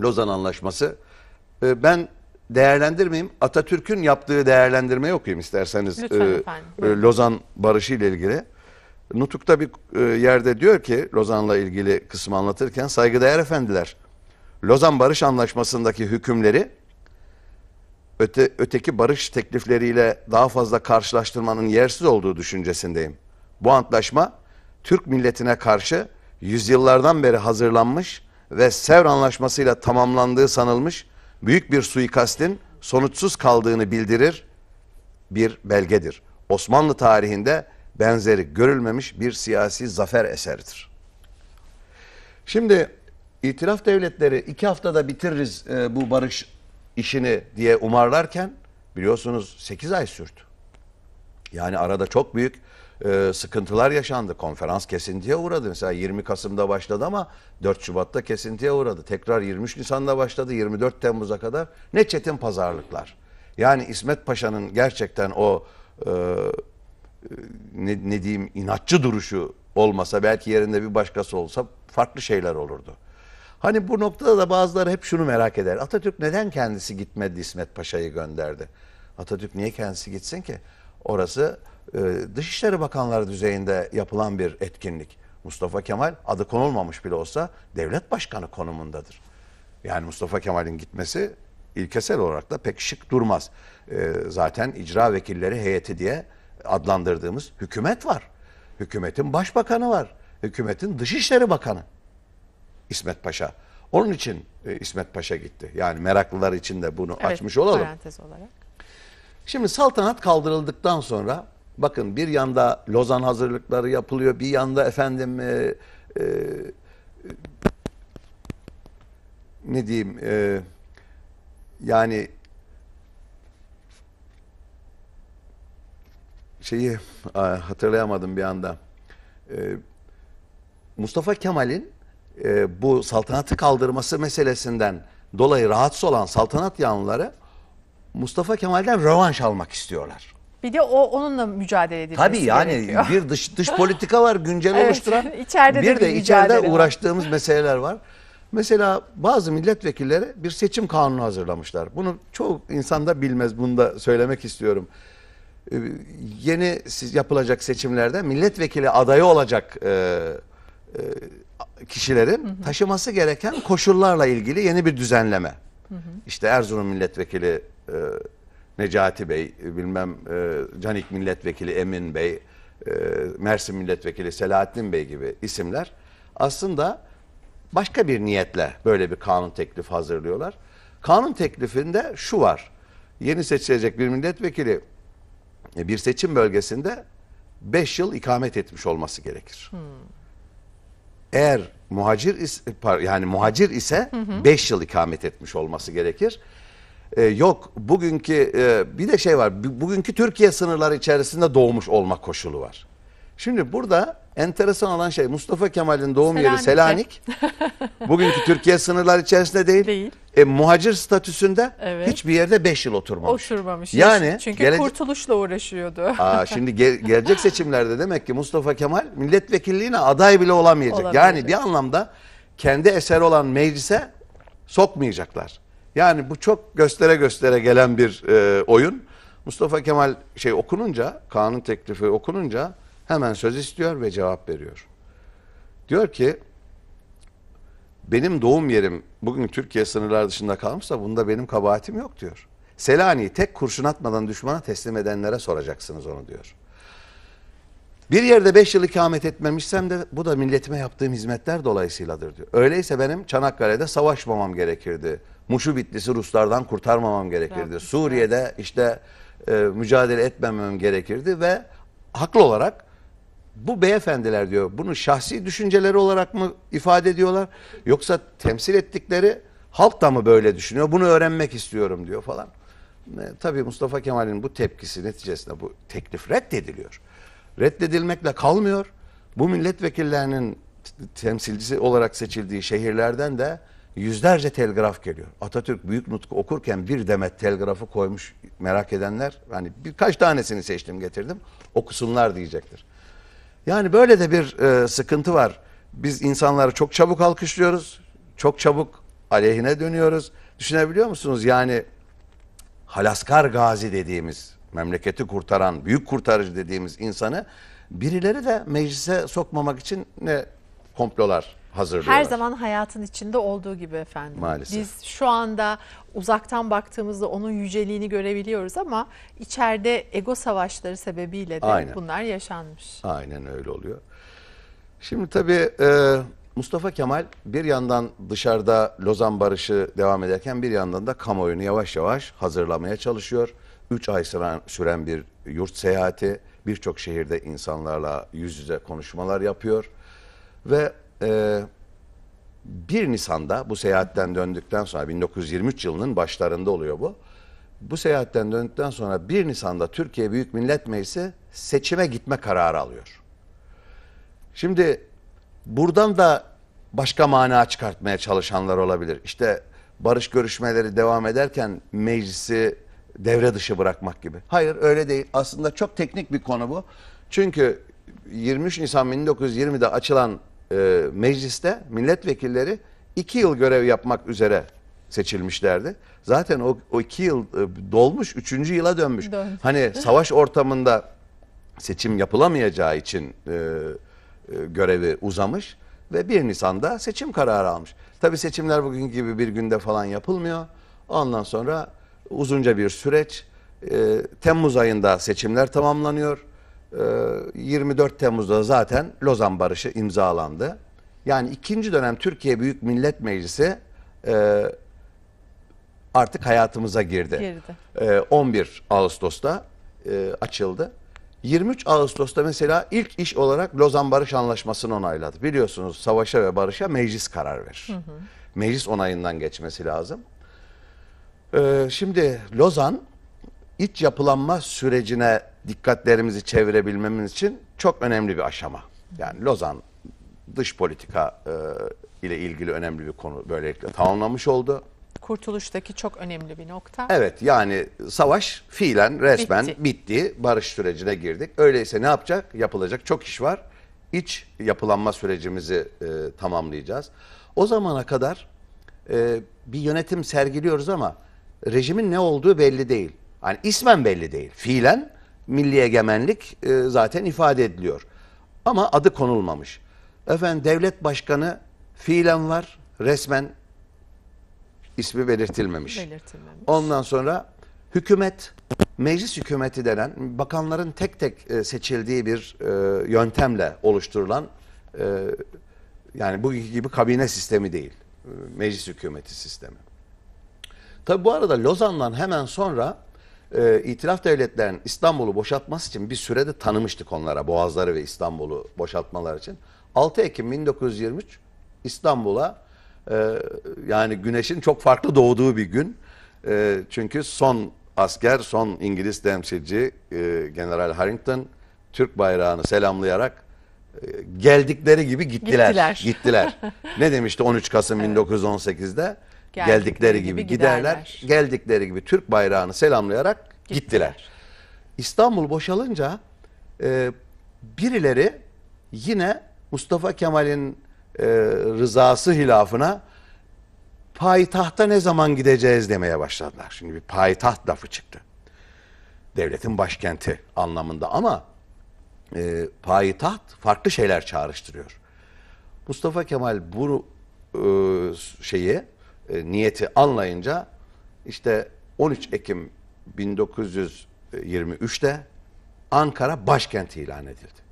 Speaker 1: Lozan Anlaşması. Ee, ben değerlendirmeyeyim. Atatürk'ün yaptığı değerlendirmeyi okuyayım isterseniz. Lütfen ee, efendim. E, Lozan Barışı ile ilgili. Nutuk'ta bir e, yerde diyor ki Lozan'la ilgili kısmı anlatırken saygıdeğer efendiler Lozan Barış Anlaşması'ndaki hükümleri öte, öteki barış teklifleriyle daha fazla karşılaştırmanın yersiz olduğu düşüncesindeyim. Bu antlaşma Türk milletine karşı yüzyıllardan beri hazırlanmış ve Sevr Anlaşması'yla tamamlandığı sanılmış büyük bir suikastin sonuçsuz kaldığını bildirir bir belgedir. Osmanlı tarihinde benzeri görülmemiş bir siyasi zafer eseridir. Şimdi itiraf devletleri iki haftada bitiririz e, bu barış işini diye umarlarken biliyorsunuz 8 ay sürdü. Yani arada çok büyük e, sıkıntılar yaşandı. Konferans kesintiye uğradı. Mesela 20 Kasım'da başladı ama 4 Şubat'ta kesintiye uğradı. Tekrar 23 Nisan'da başladı 24 Temmuz'a kadar. Ne çetin pazarlıklar. Yani İsmet Paşa'nın gerçekten o e, e, ne, ne diyeyim inatçı duruşu olmasa belki yerinde bir başkası olsa farklı şeyler olurdu. Hani bu noktada da bazıları hep şunu merak eder. Atatürk neden kendisi gitmedi İsmet Paşa'yı gönderdi? Atatürk niye kendisi gitsin ki? Orası e, Dışişleri Bakanları düzeyinde yapılan bir etkinlik. Mustafa Kemal adı konulmamış bile olsa devlet başkanı konumundadır. Yani Mustafa Kemal'in gitmesi ilkesel olarak da pek şık durmaz. E, zaten icra vekilleri heyeti diye adlandırdığımız hükümet var. Hükümetin başbakanı var. Hükümetin dışişleri bakanı. İsmet Paşa. Onun için e, İsmet Paşa gitti. Yani meraklılar için de bunu evet, açmış olalım. Parantez olarak. Şimdi saltanat kaldırıldıktan sonra bakın bir yanda Lozan hazırlıkları yapılıyor. Bir yanda efendim e, e, ne diyeyim e, yani şeyi hatırlayamadım bir anda. E, Mustafa Kemal'in e, bu saltanatı kaldırması meselesinden dolayı rahatsız olan saltanat yanlıları Mustafa Kemal'den rövanş almak istiyorlar.
Speaker 2: Bir de o onunla mücadele edilmesi Tabii yani gerekiyor. bir
Speaker 1: dış dış politika var güncel evet, oluşturan. İçeride bir de, de içeride var. uğraştığımız meseleler var. Mesela bazı milletvekilleri bir seçim kanunu hazırlamışlar. Bunu çoğu insan da bilmez. Bunu da söylemek istiyorum. Ee, yeni yapılacak seçimlerde milletvekili adayı olacak e, e, kişilerin hı hı. taşıması gereken koşullarla ilgili yeni bir düzenleme. Hı hı. İşte Erzurum milletvekili e, Necati Bey, e, bilmem e, Canik milletvekili Emin Bey, e, Mersin milletvekili Selahattin Bey gibi isimler aslında başka bir niyetle böyle bir kanun teklifi hazırlıyorlar. Kanun teklifinde şu var. Yeni seçilecek bir milletvekili e, bir seçim bölgesinde 5 yıl ikamet etmiş olması gerekir. Hmm. Eğer muhacir is, yani muhacir ise 5 yıl ikamet etmiş olması gerekir. Ee, yok bugünkü e, bir de şey var. Bugünkü Türkiye sınırları içerisinde doğmuş olma koşulu var. Şimdi burada enteresan olan şey Mustafa Kemal'in doğum Selanik. yeri Selanik. Bugünkü Türkiye sınırlar içerisinde değil. Değil. E, muhacir statüsünde evet. hiçbir yerde 5 yıl oturmamış.
Speaker 2: Oturmamış. Yani çünkü gele... kurtuluşla uğraşıyordu. Aa, şimdi
Speaker 1: ge gelecek seçimlerde demek ki Mustafa Kemal milletvekilliğine aday bile olamayacak. olamayacak. Yani bir anlamda kendi eser olan meclise sokmayacaklar. Yani bu çok göstere göstere gelen bir e, oyun. Mustafa Kemal şey okununca, kanun teklifi okununca Hemen söz istiyor ve cevap veriyor. Diyor ki benim doğum yerim bugün Türkiye sınırları dışında kalmışsa bunda benim kabahatim yok diyor. Selanik'i tek kurşun atmadan düşmana teslim edenlere soracaksınız onu diyor. Bir yerde beş yıl ikamet etmemişsem de bu da milletime yaptığım hizmetler dolayısıyladır diyor. Öyleyse benim Çanakkale'de savaşmamam gerekirdi. Muş'u Bitlis'i Ruslardan kurtarmamam gerekirdi. Suriye'de işte e, mücadele etmemem gerekirdi ve haklı olarak bu beyefendiler diyor bunu şahsi düşünceleri olarak mı ifade ediyorlar yoksa temsil ettikleri halk da mı böyle düşünüyor bunu öğrenmek istiyorum diyor falan. E, tabii Mustafa Kemal'in bu tepkisi neticesinde bu teklif reddediliyor. Reddedilmekle kalmıyor. Bu milletvekillerinin temsilcisi olarak seçildiği şehirlerden de yüzlerce telgraf geliyor. Atatürk Büyük Nutku okurken bir demet telgrafı koymuş merak edenler. Hani birkaç tanesini seçtim getirdim okusunlar diyecektir. Yani böyle de bir e, sıkıntı var. Biz insanları çok çabuk alkışlıyoruz. Çok çabuk aleyhine dönüyoruz. Düşünebiliyor musunuz? Yani Halaskar Gazi dediğimiz, memleketi kurtaran, büyük kurtarıcı dediğimiz insanı birileri de meclise sokmamak için ne komplolar hazırlıyorlar. Her zaman
Speaker 2: hayatın içinde olduğu gibi efendim. Maalesef. Biz şu anda uzaktan baktığımızda onun yüceliğini görebiliyoruz ama içeride ego savaşları sebebiyle de Aynen. bunlar yaşanmış.
Speaker 1: Aynen öyle oluyor. Şimdi tabii e, Mustafa Kemal bir yandan dışarıda Lozan Barışı devam ederken bir yandan da kamuoyunu yavaş yavaş hazırlamaya çalışıyor. Üç ay süren bir yurt seyahati birçok şehirde insanlarla yüz yüze konuşmalar yapıyor. Ve e, ee, 1 Nisan'da bu seyahatten döndükten sonra 1923 yılının başlarında oluyor bu. Bu seyahatten döndükten sonra 1 Nisan'da Türkiye Büyük Millet Meclisi seçime gitme kararı alıyor. Şimdi buradan da başka mana çıkartmaya çalışanlar olabilir. İşte barış görüşmeleri devam ederken meclisi devre dışı bırakmak gibi. Hayır öyle değil. Aslında çok teknik bir konu bu. Çünkü 23 Nisan 1920'de açılan e, mecliste milletvekilleri iki yıl görev yapmak üzere seçilmişlerdi. Zaten o, o iki yıl e, dolmuş, üçüncü yıla dönmüş. Dön. Hani savaş ortamında seçim yapılamayacağı için e, e, görevi uzamış ve 1 Nisan'da seçim kararı almış. Tabii seçimler bugün gibi bir günde falan yapılmıyor. Ondan sonra uzunca bir süreç. E, Temmuz ayında seçimler tamamlanıyor. 24 ee, Temmuz'da zaten Lozan Barışı imzalandı. Yani ikinci dönem Türkiye Büyük Millet Meclisi e, artık hayatımıza girdi. girdi. 11 ee, Ağustos'ta e, açıldı. 23 Ağustos'ta mesela ilk iş olarak Lozan Barış Anlaşması'nı onayladı. Biliyorsunuz savaşa ve barışa meclis karar verir. Hı hı. Meclis onayından geçmesi lazım. Ee, şimdi Lozan iç yapılanma sürecine dikkatlerimizi çevirebilmemiz için çok önemli bir aşama. Yani Lozan dış politika e, ile ilgili önemli bir konu böylelikle tamamlamış oldu.
Speaker 2: Kurtuluştaki çok önemli bir nokta. Evet
Speaker 1: yani savaş fiilen resmen bitti. bitti. Barış sürecine girdik. Öyleyse ne yapacak? Yapılacak çok iş var. İç yapılanma sürecimizi e, tamamlayacağız. O zamana kadar e, bir yönetim sergiliyoruz ama rejimin ne olduğu belli değil. Hani ismen belli değil. Fiilen milli egemenlik e, zaten ifade ediliyor. Ama adı konulmamış. Efendim devlet başkanı fiilen var, resmen ismi belirtilmemiş. belirtilmemiş. Ondan sonra hükümet, meclis hükümeti denen bakanların tek tek e, seçildiği bir e, yöntemle oluşturulan e, yani bugünkü gibi kabine sistemi değil. E, meclis hükümeti sistemi. Tabi bu arada Lozan'dan hemen sonra e, ee, itilaf devletlerin İstanbul'u boşaltması için bir sürede tanımıştık onlara Boğazları ve İstanbul'u boşaltmalar için. 6 Ekim 1923 İstanbul'a e, yani güneşin çok farklı doğduğu bir gün. E, çünkü son asker, son İngiliz temsilci e, General Harrington Türk bayrağını selamlayarak e, geldikleri gibi gittiler. Gittiler. gittiler. ne demişti 13 Kasım evet. 1918'de? geldikleri, geldikleri gibi, gibi giderler. giderler. Geldikleri gibi Türk bayrağını selamlayarak gittiler. gittiler. İstanbul boşalınca e, birileri yine Mustafa Kemal'in e, rızası hilafına payitahta ne zaman gideceğiz demeye başladılar. Şimdi bir payitaht lafı çıktı. Devletin başkenti anlamında ama e, payitaht farklı şeyler çağrıştırıyor. Mustafa Kemal bu e, şeyi e, niyeti anlayınca işte 13 Ekim 1923'te Ankara başkenti ilan edildi.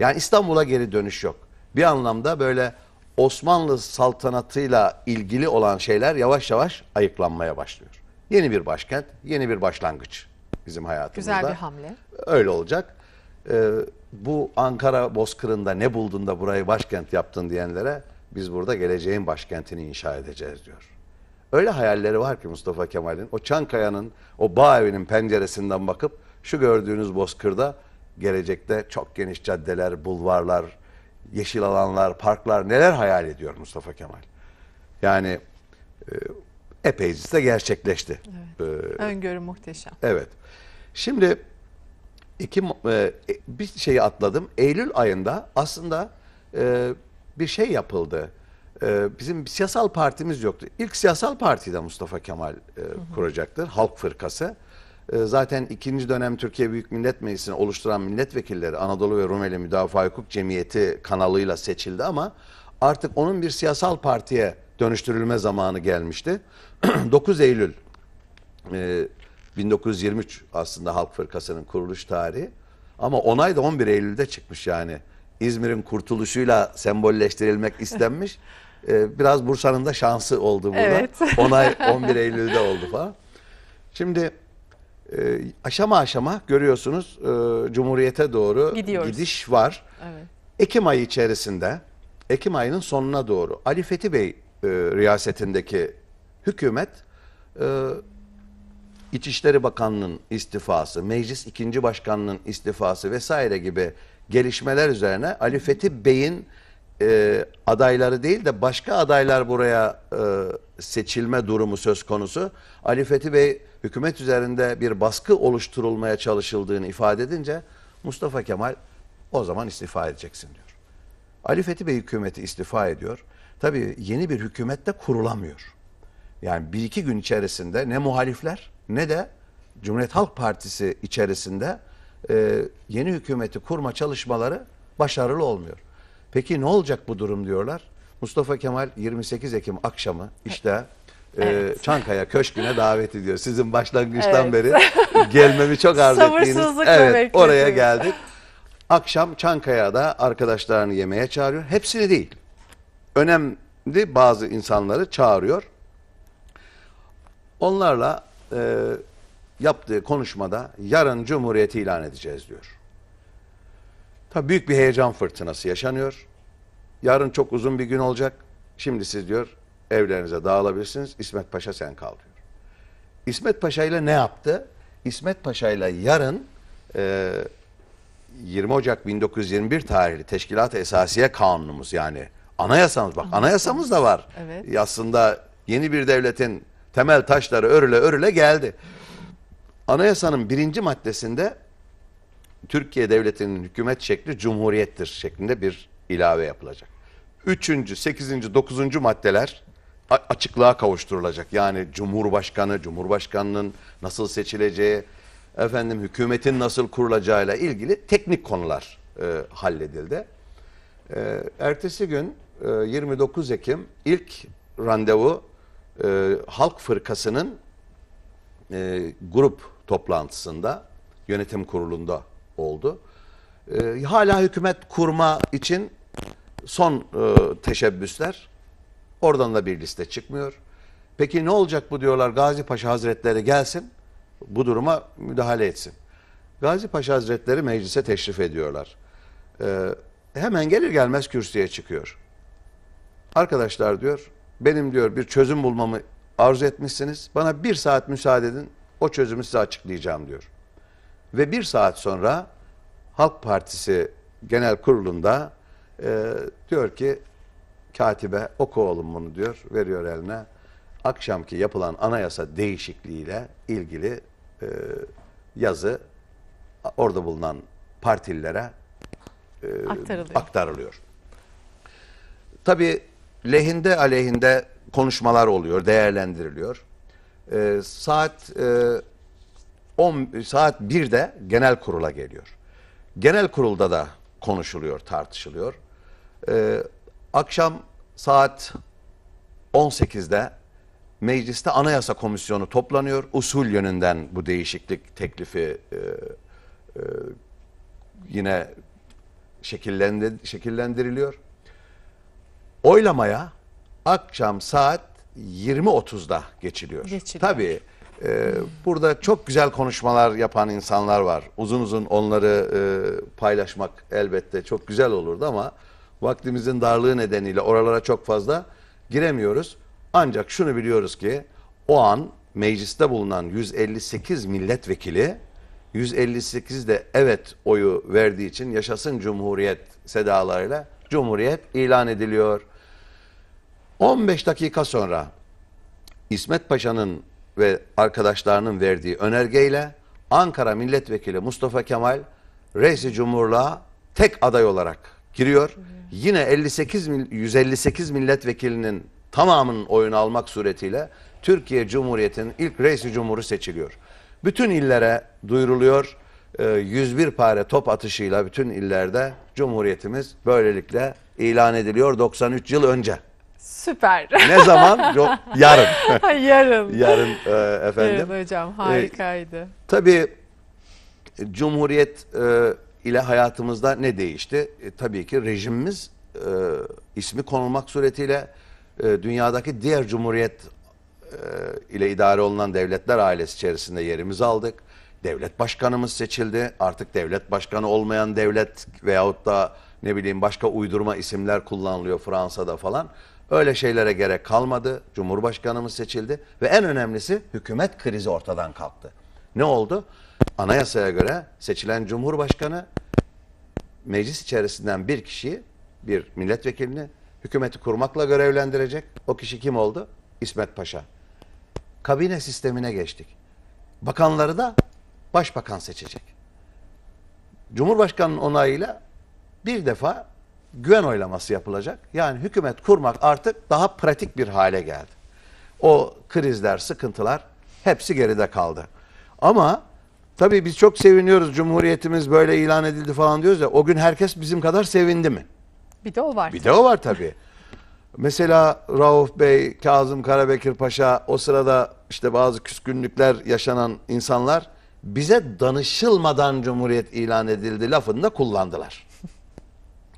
Speaker 1: Yani İstanbul'a geri dönüş yok. Bir anlamda böyle Osmanlı saltanatıyla ilgili olan şeyler yavaş yavaş ayıklanmaya başlıyor. Yeni bir başkent, yeni bir başlangıç bizim hayatımızda. Güzel bir hamle. Öyle olacak. Ee, bu Ankara Bozkırı'nda ne buldun da burayı başkent yaptın diyenlere biz burada geleceğin başkentini inşa edeceğiz diyor. Öyle hayalleri var ki Mustafa Kemal'in o Çankaya'nın o bağ evinin penceresinden bakıp şu gördüğünüz bozkırda gelecekte çok geniş caddeler, bulvarlar, yeşil alanlar, parklar neler hayal ediyor Mustafa Kemal. Yani e, epeyce de gerçekleşti. Evet. Ee,
Speaker 2: Öngörü muhteşem.
Speaker 1: Evet. Şimdi iki e, bir şeyi atladım. Eylül ayında aslında e, bir şey yapıldı. Ee, bizim siyasal partimiz yoktu. İlk siyasal partiyi de Mustafa Kemal e, kuracaktır. Halk Fırkası. E, zaten ikinci dönem Türkiye Büyük Millet Meclisi'ni oluşturan milletvekilleri Anadolu ve Rumeli Müdafaa Hukuk Cemiyeti kanalıyla seçildi ama artık onun bir siyasal partiye dönüştürülme zamanı gelmişti. 9 Eylül e, 1923 aslında Halk Fırkası'nın kuruluş tarihi. Ama onay da 11 Eylül'de çıkmış yani. İzmir'in kurtuluşuyla sembolleştirilmek istenmiş. Ee, biraz Bursa'nın da şansı oldu burada. Evet. 10 11 Eylül'de oldu falan. Şimdi e, aşama aşama görüyorsunuz e, Cumhuriyete doğru Gidiyoruz. gidiş var. Evet. Ekim ayı içerisinde Ekim ayının sonuna doğru Ali Fethi Bey e, riyasetindeki hükümet e, İçişleri Bakanı'nın istifası, Meclis ikinci Başkanı'nın istifası vesaire gibi gelişmeler üzerine Ali Fethi Bey'in e, adayları değil de başka adaylar buraya e, seçilme durumu söz konusu. Ali Fethi Bey hükümet üzerinde bir baskı oluşturulmaya çalışıldığını ifade edince Mustafa Kemal o zaman istifa edeceksin diyor. Ali Fethi Bey hükümeti istifa ediyor. Tabii yeni bir hükümet de kurulamıyor. Yani bir iki gün içerisinde ne muhalifler ne de Cumhuriyet Halk Partisi içerisinde e, yeni hükümeti kurma çalışmaları başarılı olmuyor. Peki ne olacak bu durum diyorlar. Mustafa Kemal 28 Ekim akşamı işte e, evet. e, Çankaya Köşkü'ne davet ediyor. Sizin başlangıçtan evet. beri gelmemi çok arz ettiğiniz. Evet oraya geldik. Akşam Çankaya'da arkadaşlarını yemeğe çağırıyor. Hepsini değil. Önemli bazı insanları çağırıyor. Onlarla e, yaptığı konuşmada yarın cumhuriyeti ilan edeceğiz diyor. Tabii büyük bir heyecan fırtınası yaşanıyor. Yarın çok uzun bir gün olacak. Şimdi siz diyor evlerinize dağılabilirsiniz. İsmet Paşa sen kal diyor. İsmet Paşa ile ne yaptı? İsmet Paşa ile yarın e, 20 Ocak 1921 tarihli Teşkilat-ı Esasiye Kanunumuz yani anayasamız bak anayasamız da var. Evet. E, aslında yeni bir devletin temel taşları örüle örüle geldi. Anayasanın birinci maddesinde Türkiye Devleti'nin hükümet şekli cumhuriyettir şeklinde bir ilave yapılacak. Üçüncü, sekizinci, dokuzuncu maddeler açıklığa kavuşturulacak. Yani Cumhurbaşkanı, Cumhurbaşkanının nasıl seçileceği, efendim hükümetin nasıl kurulacağıyla ilgili teknik konular e, halledildi. E, ertesi gün e, 29 Ekim ilk randevu e, Halk Fırkası'nın e, grup toplantısında yönetim kurulunda oldu. E, hala hükümet kurma için son e, teşebbüsler. Oradan da bir liste çıkmıyor. Peki ne olacak bu diyorlar Gazi Paşa Hazretleri gelsin bu duruma müdahale etsin. Gazi Paşa Hazretleri meclise teşrif ediyorlar. Ee, hemen gelir gelmez kürsüye çıkıyor. Arkadaşlar diyor benim diyor bir çözüm bulmamı arzu etmişsiniz. Bana bir saat müsaade edin, o çözümü size açıklayacağım diyor. Ve bir saat sonra Halk Partisi Genel Kurulu'nda e, diyor ki katibe oku oğlum bunu diyor, veriyor eline. Akşamki yapılan anayasa değişikliğiyle ilgili e, yazı orada bulunan partililere e, aktarılıyor. aktarılıyor. Tabii lehinde aleyhinde konuşmalar oluyor, değerlendiriliyor. E, saat e, 10 saat 1'de genel kurula geliyor. Genel kurulda da konuşuluyor, tartışılıyor. E, akşam saat 18'de mecliste anayasa komisyonu toplanıyor. Usul yönünden bu değişiklik teklifi e, e, yine şekillendi, şekillendiriliyor. Oylamaya akşam saat 20.30'da geçiliyor. Geçiliyor. Tabii e, burada çok güzel konuşmalar yapan insanlar var. Uzun uzun onları e, paylaşmak elbette çok güzel olurdu ama vaktimizin darlığı nedeniyle oralara çok fazla giremiyoruz. Ancak şunu biliyoruz ki o an mecliste bulunan 158 milletvekili 158 de evet oyu verdiği için yaşasın Cumhuriyet sedalarıyla Cumhuriyet ilan ediliyor. 15 dakika sonra İsmet Paşa'nın ve arkadaşlarının verdiği önergeyle Ankara Milletvekili Mustafa Kemal Reisi Cumhurluğa tek aday olarak giriyor. Yine 58 158 milletvekilinin tamamının oyunu almak suretiyle Türkiye Cumhuriyeti'nin ilk reisi cumhuru seçiliyor. Bütün illere duyuruluyor. 101 ee, pare top atışıyla bütün illerde Cumhuriyetimiz böylelikle ilan ediliyor 93 yıl önce.
Speaker 2: Süper. Ne zaman? Yarın. Yarın. Yarın
Speaker 1: e, efendim. Yarın hocam e, harikaydı. E, tabii Cumhuriyet e, ile hayatımızda ne değişti? E, tabii ki rejimimiz e, ismi konulmak suretiyle e, dünyadaki diğer cumhuriyet e, ile idare olunan devletler ailesi içerisinde yerimiz aldık. Devlet başkanımız seçildi. Artık devlet başkanı olmayan devlet veyahut da ne bileyim başka uydurma isimler kullanılıyor Fransa'da falan. Öyle şeylere gerek kalmadı. Cumhurbaşkanımız seçildi ve en önemlisi hükümet krizi ortadan kalktı. Ne oldu? Anayasaya göre seçilen Cumhurbaşkanı meclis içerisinden bir kişiyi, bir milletvekilini hükümeti kurmakla görevlendirecek. O kişi kim oldu? İsmet Paşa. Kabine sistemine geçtik. Bakanları da başbakan seçecek. Cumhurbaşkanının onayıyla bir defa güven oylaması yapılacak. Yani hükümet kurmak artık daha pratik bir hale geldi. O krizler, sıkıntılar hepsi geride kaldı. Ama tabii biz çok seviniyoruz Cumhuriyetimiz böyle ilan edildi falan diyoruz ya o gün herkes bizim kadar sevindi mi? Bir de o var. Bir de o var tabii. Mesela Rauf Bey, Kazım Karabekir Paşa o sırada işte bazı küskünlükler yaşanan insanlar bize danışılmadan Cumhuriyet ilan edildi lafını da kullandılar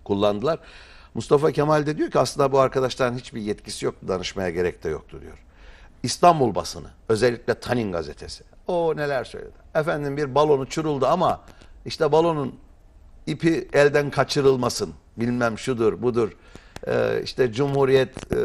Speaker 1: kullandılar. Mustafa Kemal de diyor ki aslında bu arkadaşların hiçbir yetkisi yok, danışmaya gerek de yoktu diyor. İstanbul basını, özellikle Tanin gazetesi. O neler söyledi. Efendim bir balonu çürüldü ama işte balonun ipi elden kaçırılmasın. Bilmem şudur, budur. Ee, işte Cumhuriyet e,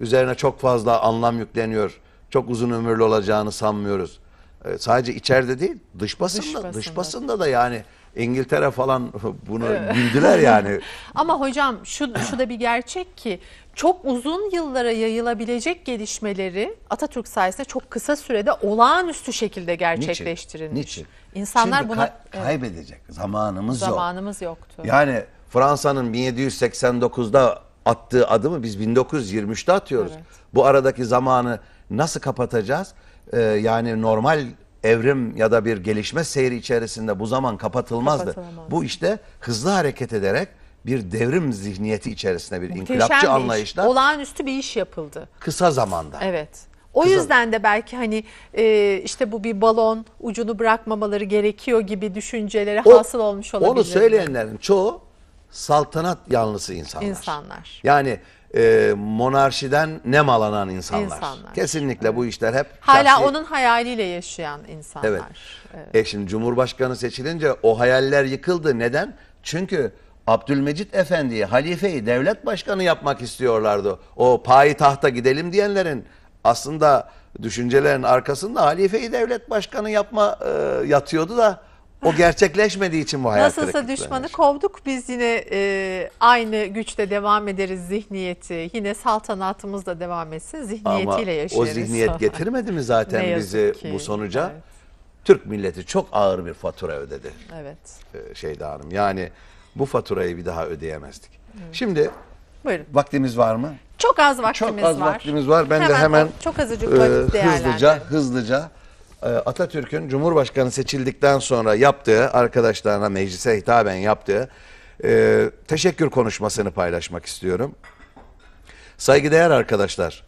Speaker 1: üzerine çok fazla anlam yükleniyor. Çok uzun ömürlü olacağını sanmıyoruz. Ee, sadece içeride değil, dış basında, dış basında, dış basında da yani İngiltere falan bunu bildiler yani.
Speaker 2: Ama hocam şu, şu da bir gerçek ki çok uzun yıllara yayılabilecek gelişmeleri Atatürk sayesinde çok kısa sürede olağanüstü şekilde gerçekleştirilmiş. Niçin? İnsanlar Şimdi buna kay
Speaker 1: kaybedecek zamanımız,
Speaker 2: zamanımız yok.
Speaker 1: yoktu. Yani Fransa'nın 1789'da attığı adımı biz 1923'te atıyoruz. Evet. Bu aradaki zamanı nasıl kapatacağız? Ee, yani normal evrim ya da bir gelişme seyri içerisinde bu zaman kapatılmazdı. Kapatılamaz. Bu işte hızlı hareket ederek bir devrim zihniyeti içerisinde bir Muhteşem inkılapçı bir anlayışla.
Speaker 2: Iş. Olağanüstü bir iş yapıldı.
Speaker 1: Kısa zamanda.
Speaker 2: Evet. O Kısa... yüzden de belki hani e, işte bu bir balon ucunu bırakmamaları gerekiyor gibi düşüncelere o, hasıl olmuş olabilir. Onu söyleyenlerin
Speaker 1: çoğu saltanat yanlısı insanlar.
Speaker 2: İnsanlar.
Speaker 1: Yani e, monarşiden nem alanan insanlar. İnsanlar. Kesinlikle bu işler hep Hala şahsi- onun
Speaker 2: hayaliyle yaşayan insanlar. Evet.
Speaker 1: E şimdi Cumhurbaşkanı seçilince o hayaller yıkıldı. Neden? Çünkü Abdülmecit Efendi'yi, halifeyi devlet başkanı yapmak istiyorlardı. O payitahta gidelim diyenlerin aslında düşüncelerin arkasında halifeyi devlet başkanı yapma e, yatıyordu da o gerçekleşmediği için bu hayal Nasılsa düşmanı
Speaker 2: kovduk biz yine e, aynı güçte devam ederiz zihniyeti. Yine saltanatımız da devam etsin zihniyetiyle yaşarız. o zihniyet getirmedi
Speaker 1: mi zaten bizi ki, bu sonuca? evet. Türk milleti çok ağır bir fatura ödedi Evet. E, Şeyda Hanım. Yani bu faturayı bir daha ödeyemezdik. Şimdi Buyurun. vaktimiz var mı?
Speaker 2: Çok az vaktimiz Çok az var.
Speaker 1: vaktimiz var. Ben de hemen çok azıcık e, vakit hızlıca hızlıca ee, Atatürk'ün Cumhurbaşkanı seçildikten sonra yaptığı, arkadaşlarına meclise hitaben yaptığı e, teşekkür konuşmasını paylaşmak istiyorum. Saygıdeğer arkadaşlar,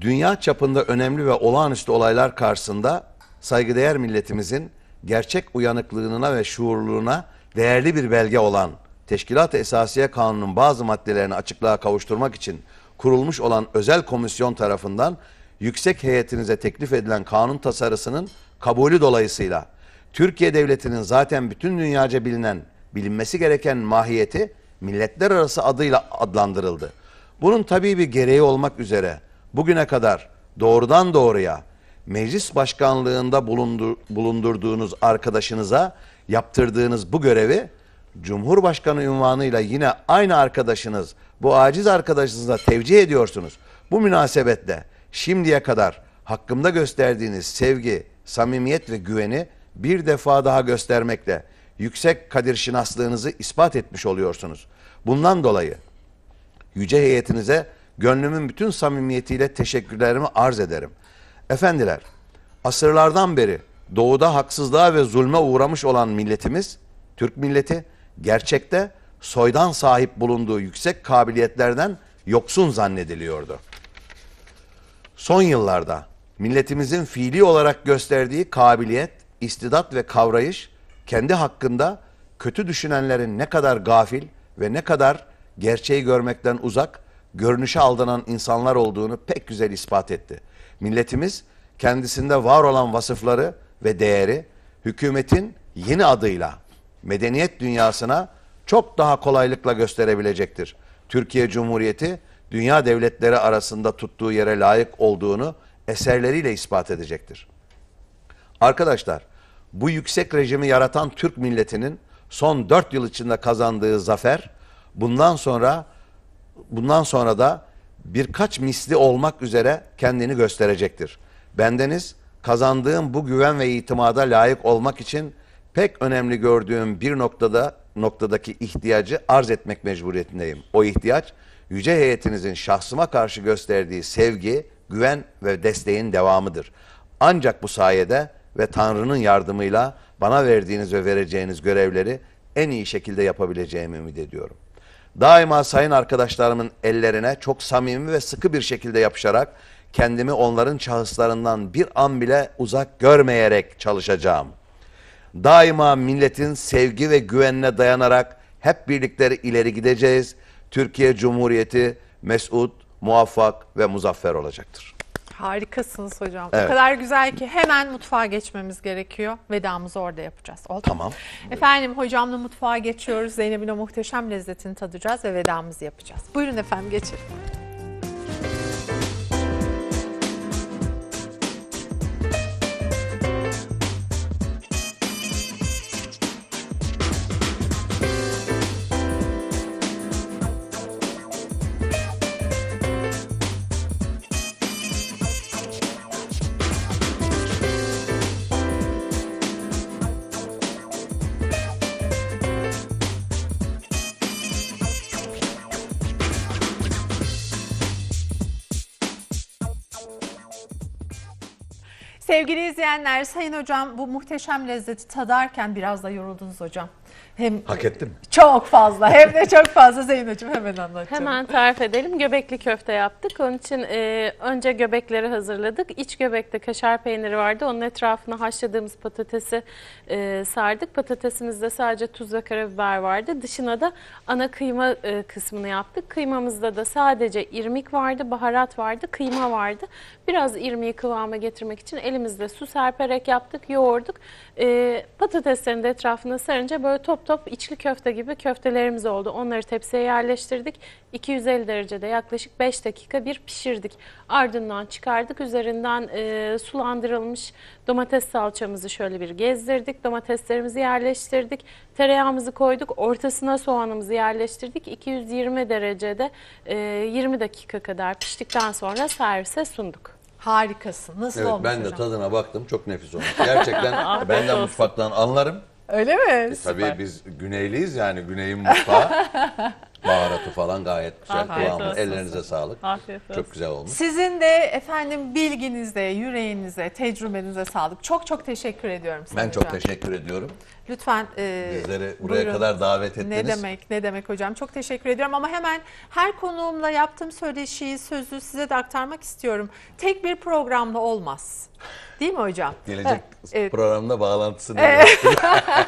Speaker 1: dünya çapında önemli ve olağanüstü olaylar karşısında saygıdeğer milletimizin gerçek uyanıklığına ve şuurluğuna değerli bir belge olan Teşkilat-ı Esasiye Kanunu'nun bazı maddelerini açıklığa kavuşturmak için kurulmuş olan özel komisyon tarafından yüksek heyetinize teklif edilen kanun tasarısının kabulü dolayısıyla Türkiye Devleti'nin zaten bütün dünyaca bilinen, bilinmesi gereken mahiyeti milletler arası adıyla adlandırıldı. Bunun tabii bir gereği olmak üzere bugüne kadar doğrudan doğruya meclis başkanlığında bulundur, bulundurduğunuz arkadaşınıza yaptırdığınız bu görevi Cumhurbaşkanı unvanıyla yine aynı arkadaşınız, bu aciz arkadaşınıza tevcih ediyorsunuz. Bu münasebetle Şimdiye kadar hakkımda gösterdiğiniz sevgi, samimiyet ve güveni bir defa daha göstermekle yüksek kadir şinaslığınızı ispat etmiş oluyorsunuz. Bundan dolayı yüce heyetinize gönlümün bütün samimiyetiyle teşekkürlerimi arz ederim. Efendiler, asırlardan beri doğuda haksızlığa ve zulme uğramış olan milletimiz, Türk milleti gerçekte soydan sahip bulunduğu yüksek kabiliyetlerden yoksun zannediliyordu. Son yıllarda milletimizin fiili olarak gösterdiği kabiliyet, istidat ve kavrayış kendi hakkında kötü düşünenlerin ne kadar gafil ve ne kadar gerçeği görmekten uzak, görünüşe aldanan insanlar olduğunu pek güzel ispat etti. Milletimiz kendisinde var olan vasıfları ve değeri hükümetin yeni adıyla medeniyet dünyasına çok daha kolaylıkla gösterebilecektir. Türkiye Cumhuriyeti dünya devletleri arasında tuttuğu yere layık olduğunu eserleriyle ispat edecektir. Arkadaşlar, bu yüksek rejimi yaratan Türk milletinin son 4 yıl içinde kazandığı zafer bundan sonra bundan sonra da birkaç misli olmak üzere kendini gösterecektir. Bendeniz kazandığım bu güven ve itimada layık olmak için pek önemli gördüğüm bir noktada noktadaki ihtiyacı arz etmek mecburiyetindeyim. O ihtiyaç yüce heyetinizin şahsıma karşı gösterdiği sevgi, güven ve desteğin devamıdır. Ancak bu sayede ve Tanrı'nın yardımıyla bana verdiğiniz ve vereceğiniz görevleri en iyi şekilde yapabileceğimi ümit ediyorum. Daima sayın arkadaşlarımın ellerine çok samimi ve sıkı bir şekilde yapışarak kendimi onların çağıslarından bir an bile uzak görmeyerek çalışacağım. Daima milletin sevgi ve güvenine dayanarak hep birlikte ileri gideceğiz Türkiye Cumhuriyeti mesut, muvaffak ve muzaffer olacaktır.
Speaker 2: Harikasınız hocam. Evet. O kadar güzel ki hemen mutfağa geçmemiz gerekiyor. Vedamızı orada yapacağız. Oldu. Tamam. Efendim hocamla mutfağa geçiyoruz. Zeynep'in o muhteşem lezzetini tadacağız ve vedamızı yapacağız. Buyurun efendim geçelim. Sevgili izleyenler, Sayın Hocam bu muhteşem lezzeti tadarken biraz da yoruldunuz hocam. Hem Hak ettim mi? Çok fazla hem de çok fazla
Speaker 3: Zeyno'cum hemen anlatacağım. Hemen tarif edelim. Göbekli köfte yaptık. Onun için e, önce göbekleri hazırladık. İç göbekte kaşar peyniri vardı. Onun etrafına haşladığımız patatesi e, sardık. Patatesimizde sadece tuz ve karabiber vardı. Dışına da ana kıyma e, kısmını yaptık. Kıymamızda da sadece irmik vardı, baharat vardı, kıyma vardı. Biraz irmiği kıvama getirmek için elimizde su serperek yaptık, yoğurduk. E, patateslerin de etrafına sarınca böyle top top top içli köfte gibi köftelerimiz oldu. Onları tepsiye yerleştirdik. 250 derecede yaklaşık 5 dakika bir pişirdik. Ardından çıkardık. Üzerinden e, sulandırılmış domates salçamızı şöyle bir gezdirdik. Domateslerimizi yerleştirdik. Tereyağımızı koyduk. Ortasına soğanımızı yerleştirdik. 220 derecede e, 20 dakika kadar piştikten sonra servise sunduk. Harikasın. Nasıl evet, olmuş Ben de
Speaker 1: tadına baktım. Çok nefis olmuş. Gerçekten ben de mutfaktan anlarım.
Speaker 4: Öyle mi? E, tabii Süper.
Speaker 1: biz güneyliyiz yani güneyin mutfağı baharatı falan gayet güzel. Afiyet Kulağımın ellerinize sağlık. Afiyet olsun. Çok güzel olmuş. Sizin
Speaker 2: de efendim bilginize, yüreğinize, tecrübenize sağlık. Çok çok teşekkür ediyorum. Ben çok
Speaker 1: teşekkür ediyorum.
Speaker 2: Lütfen e, bizlere buraya buyurun. kadar
Speaker 1: davet ettiniz. Ne demek
Speaker 2: ne demek hocam çok teşekkür ediyorum ama hemen her konuğumla yaptığım söyleşiyi sözü size de aktarmak istiyorum. Tek bir programla olmaz. Değil mi hocam? Gelecek evet.
Speaker 1: programda bağlantısını. Evet.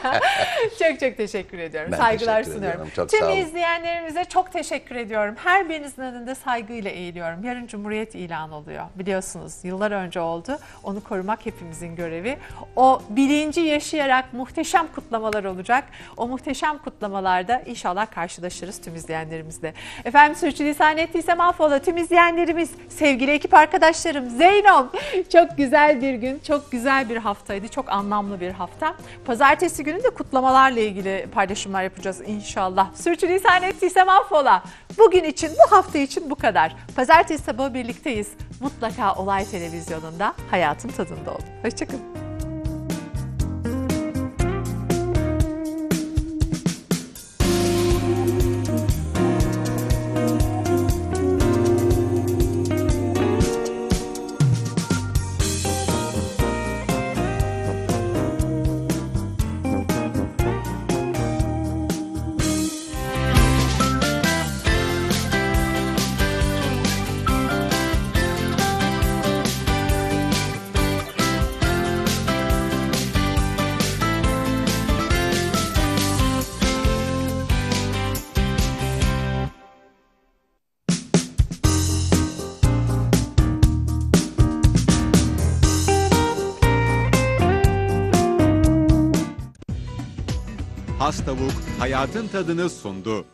Speaker 2: çok çok teşekkür ediyorum. Ben Saygılar teşekkür sunuyorum. Çok Tüm sağ izleyenlerimize çok teşekkür ediyorum. Her birinizin önünde saygıyla eğiliyorum. Yarın Cumhuriyet ilan oluyor. Biliyorsunuz yıllar önce oldu. Onu korumak hepimizin görevi. O bilinci yaşayarak muhteşem kutlamalar olacak. O muhteşem kutlamalarda inşallah karşılaşırız tüm izleyenlerimizle. Efendim sürçülisan ettiysem affola tüm izleyenlerimiz, sevgili ekip arkadaşlarım, Zeynom. Çok güzel bir gün, çok güzel bir haftaydı, çok anlamlı bir hafta. Pazartesi günü de kutlamalarla ilgili paylaşımlar yapacağız inşallah. Sürçülisan ettiysem affola. Bugün için, bu hafta için bu kadar. Pazartesi sabahı birlikteyiz. Mutlaka Olay Televizyonu'nda hayatın tadında olun. Hoşçakalın.
Speaker 1: hayatın tadını sundu.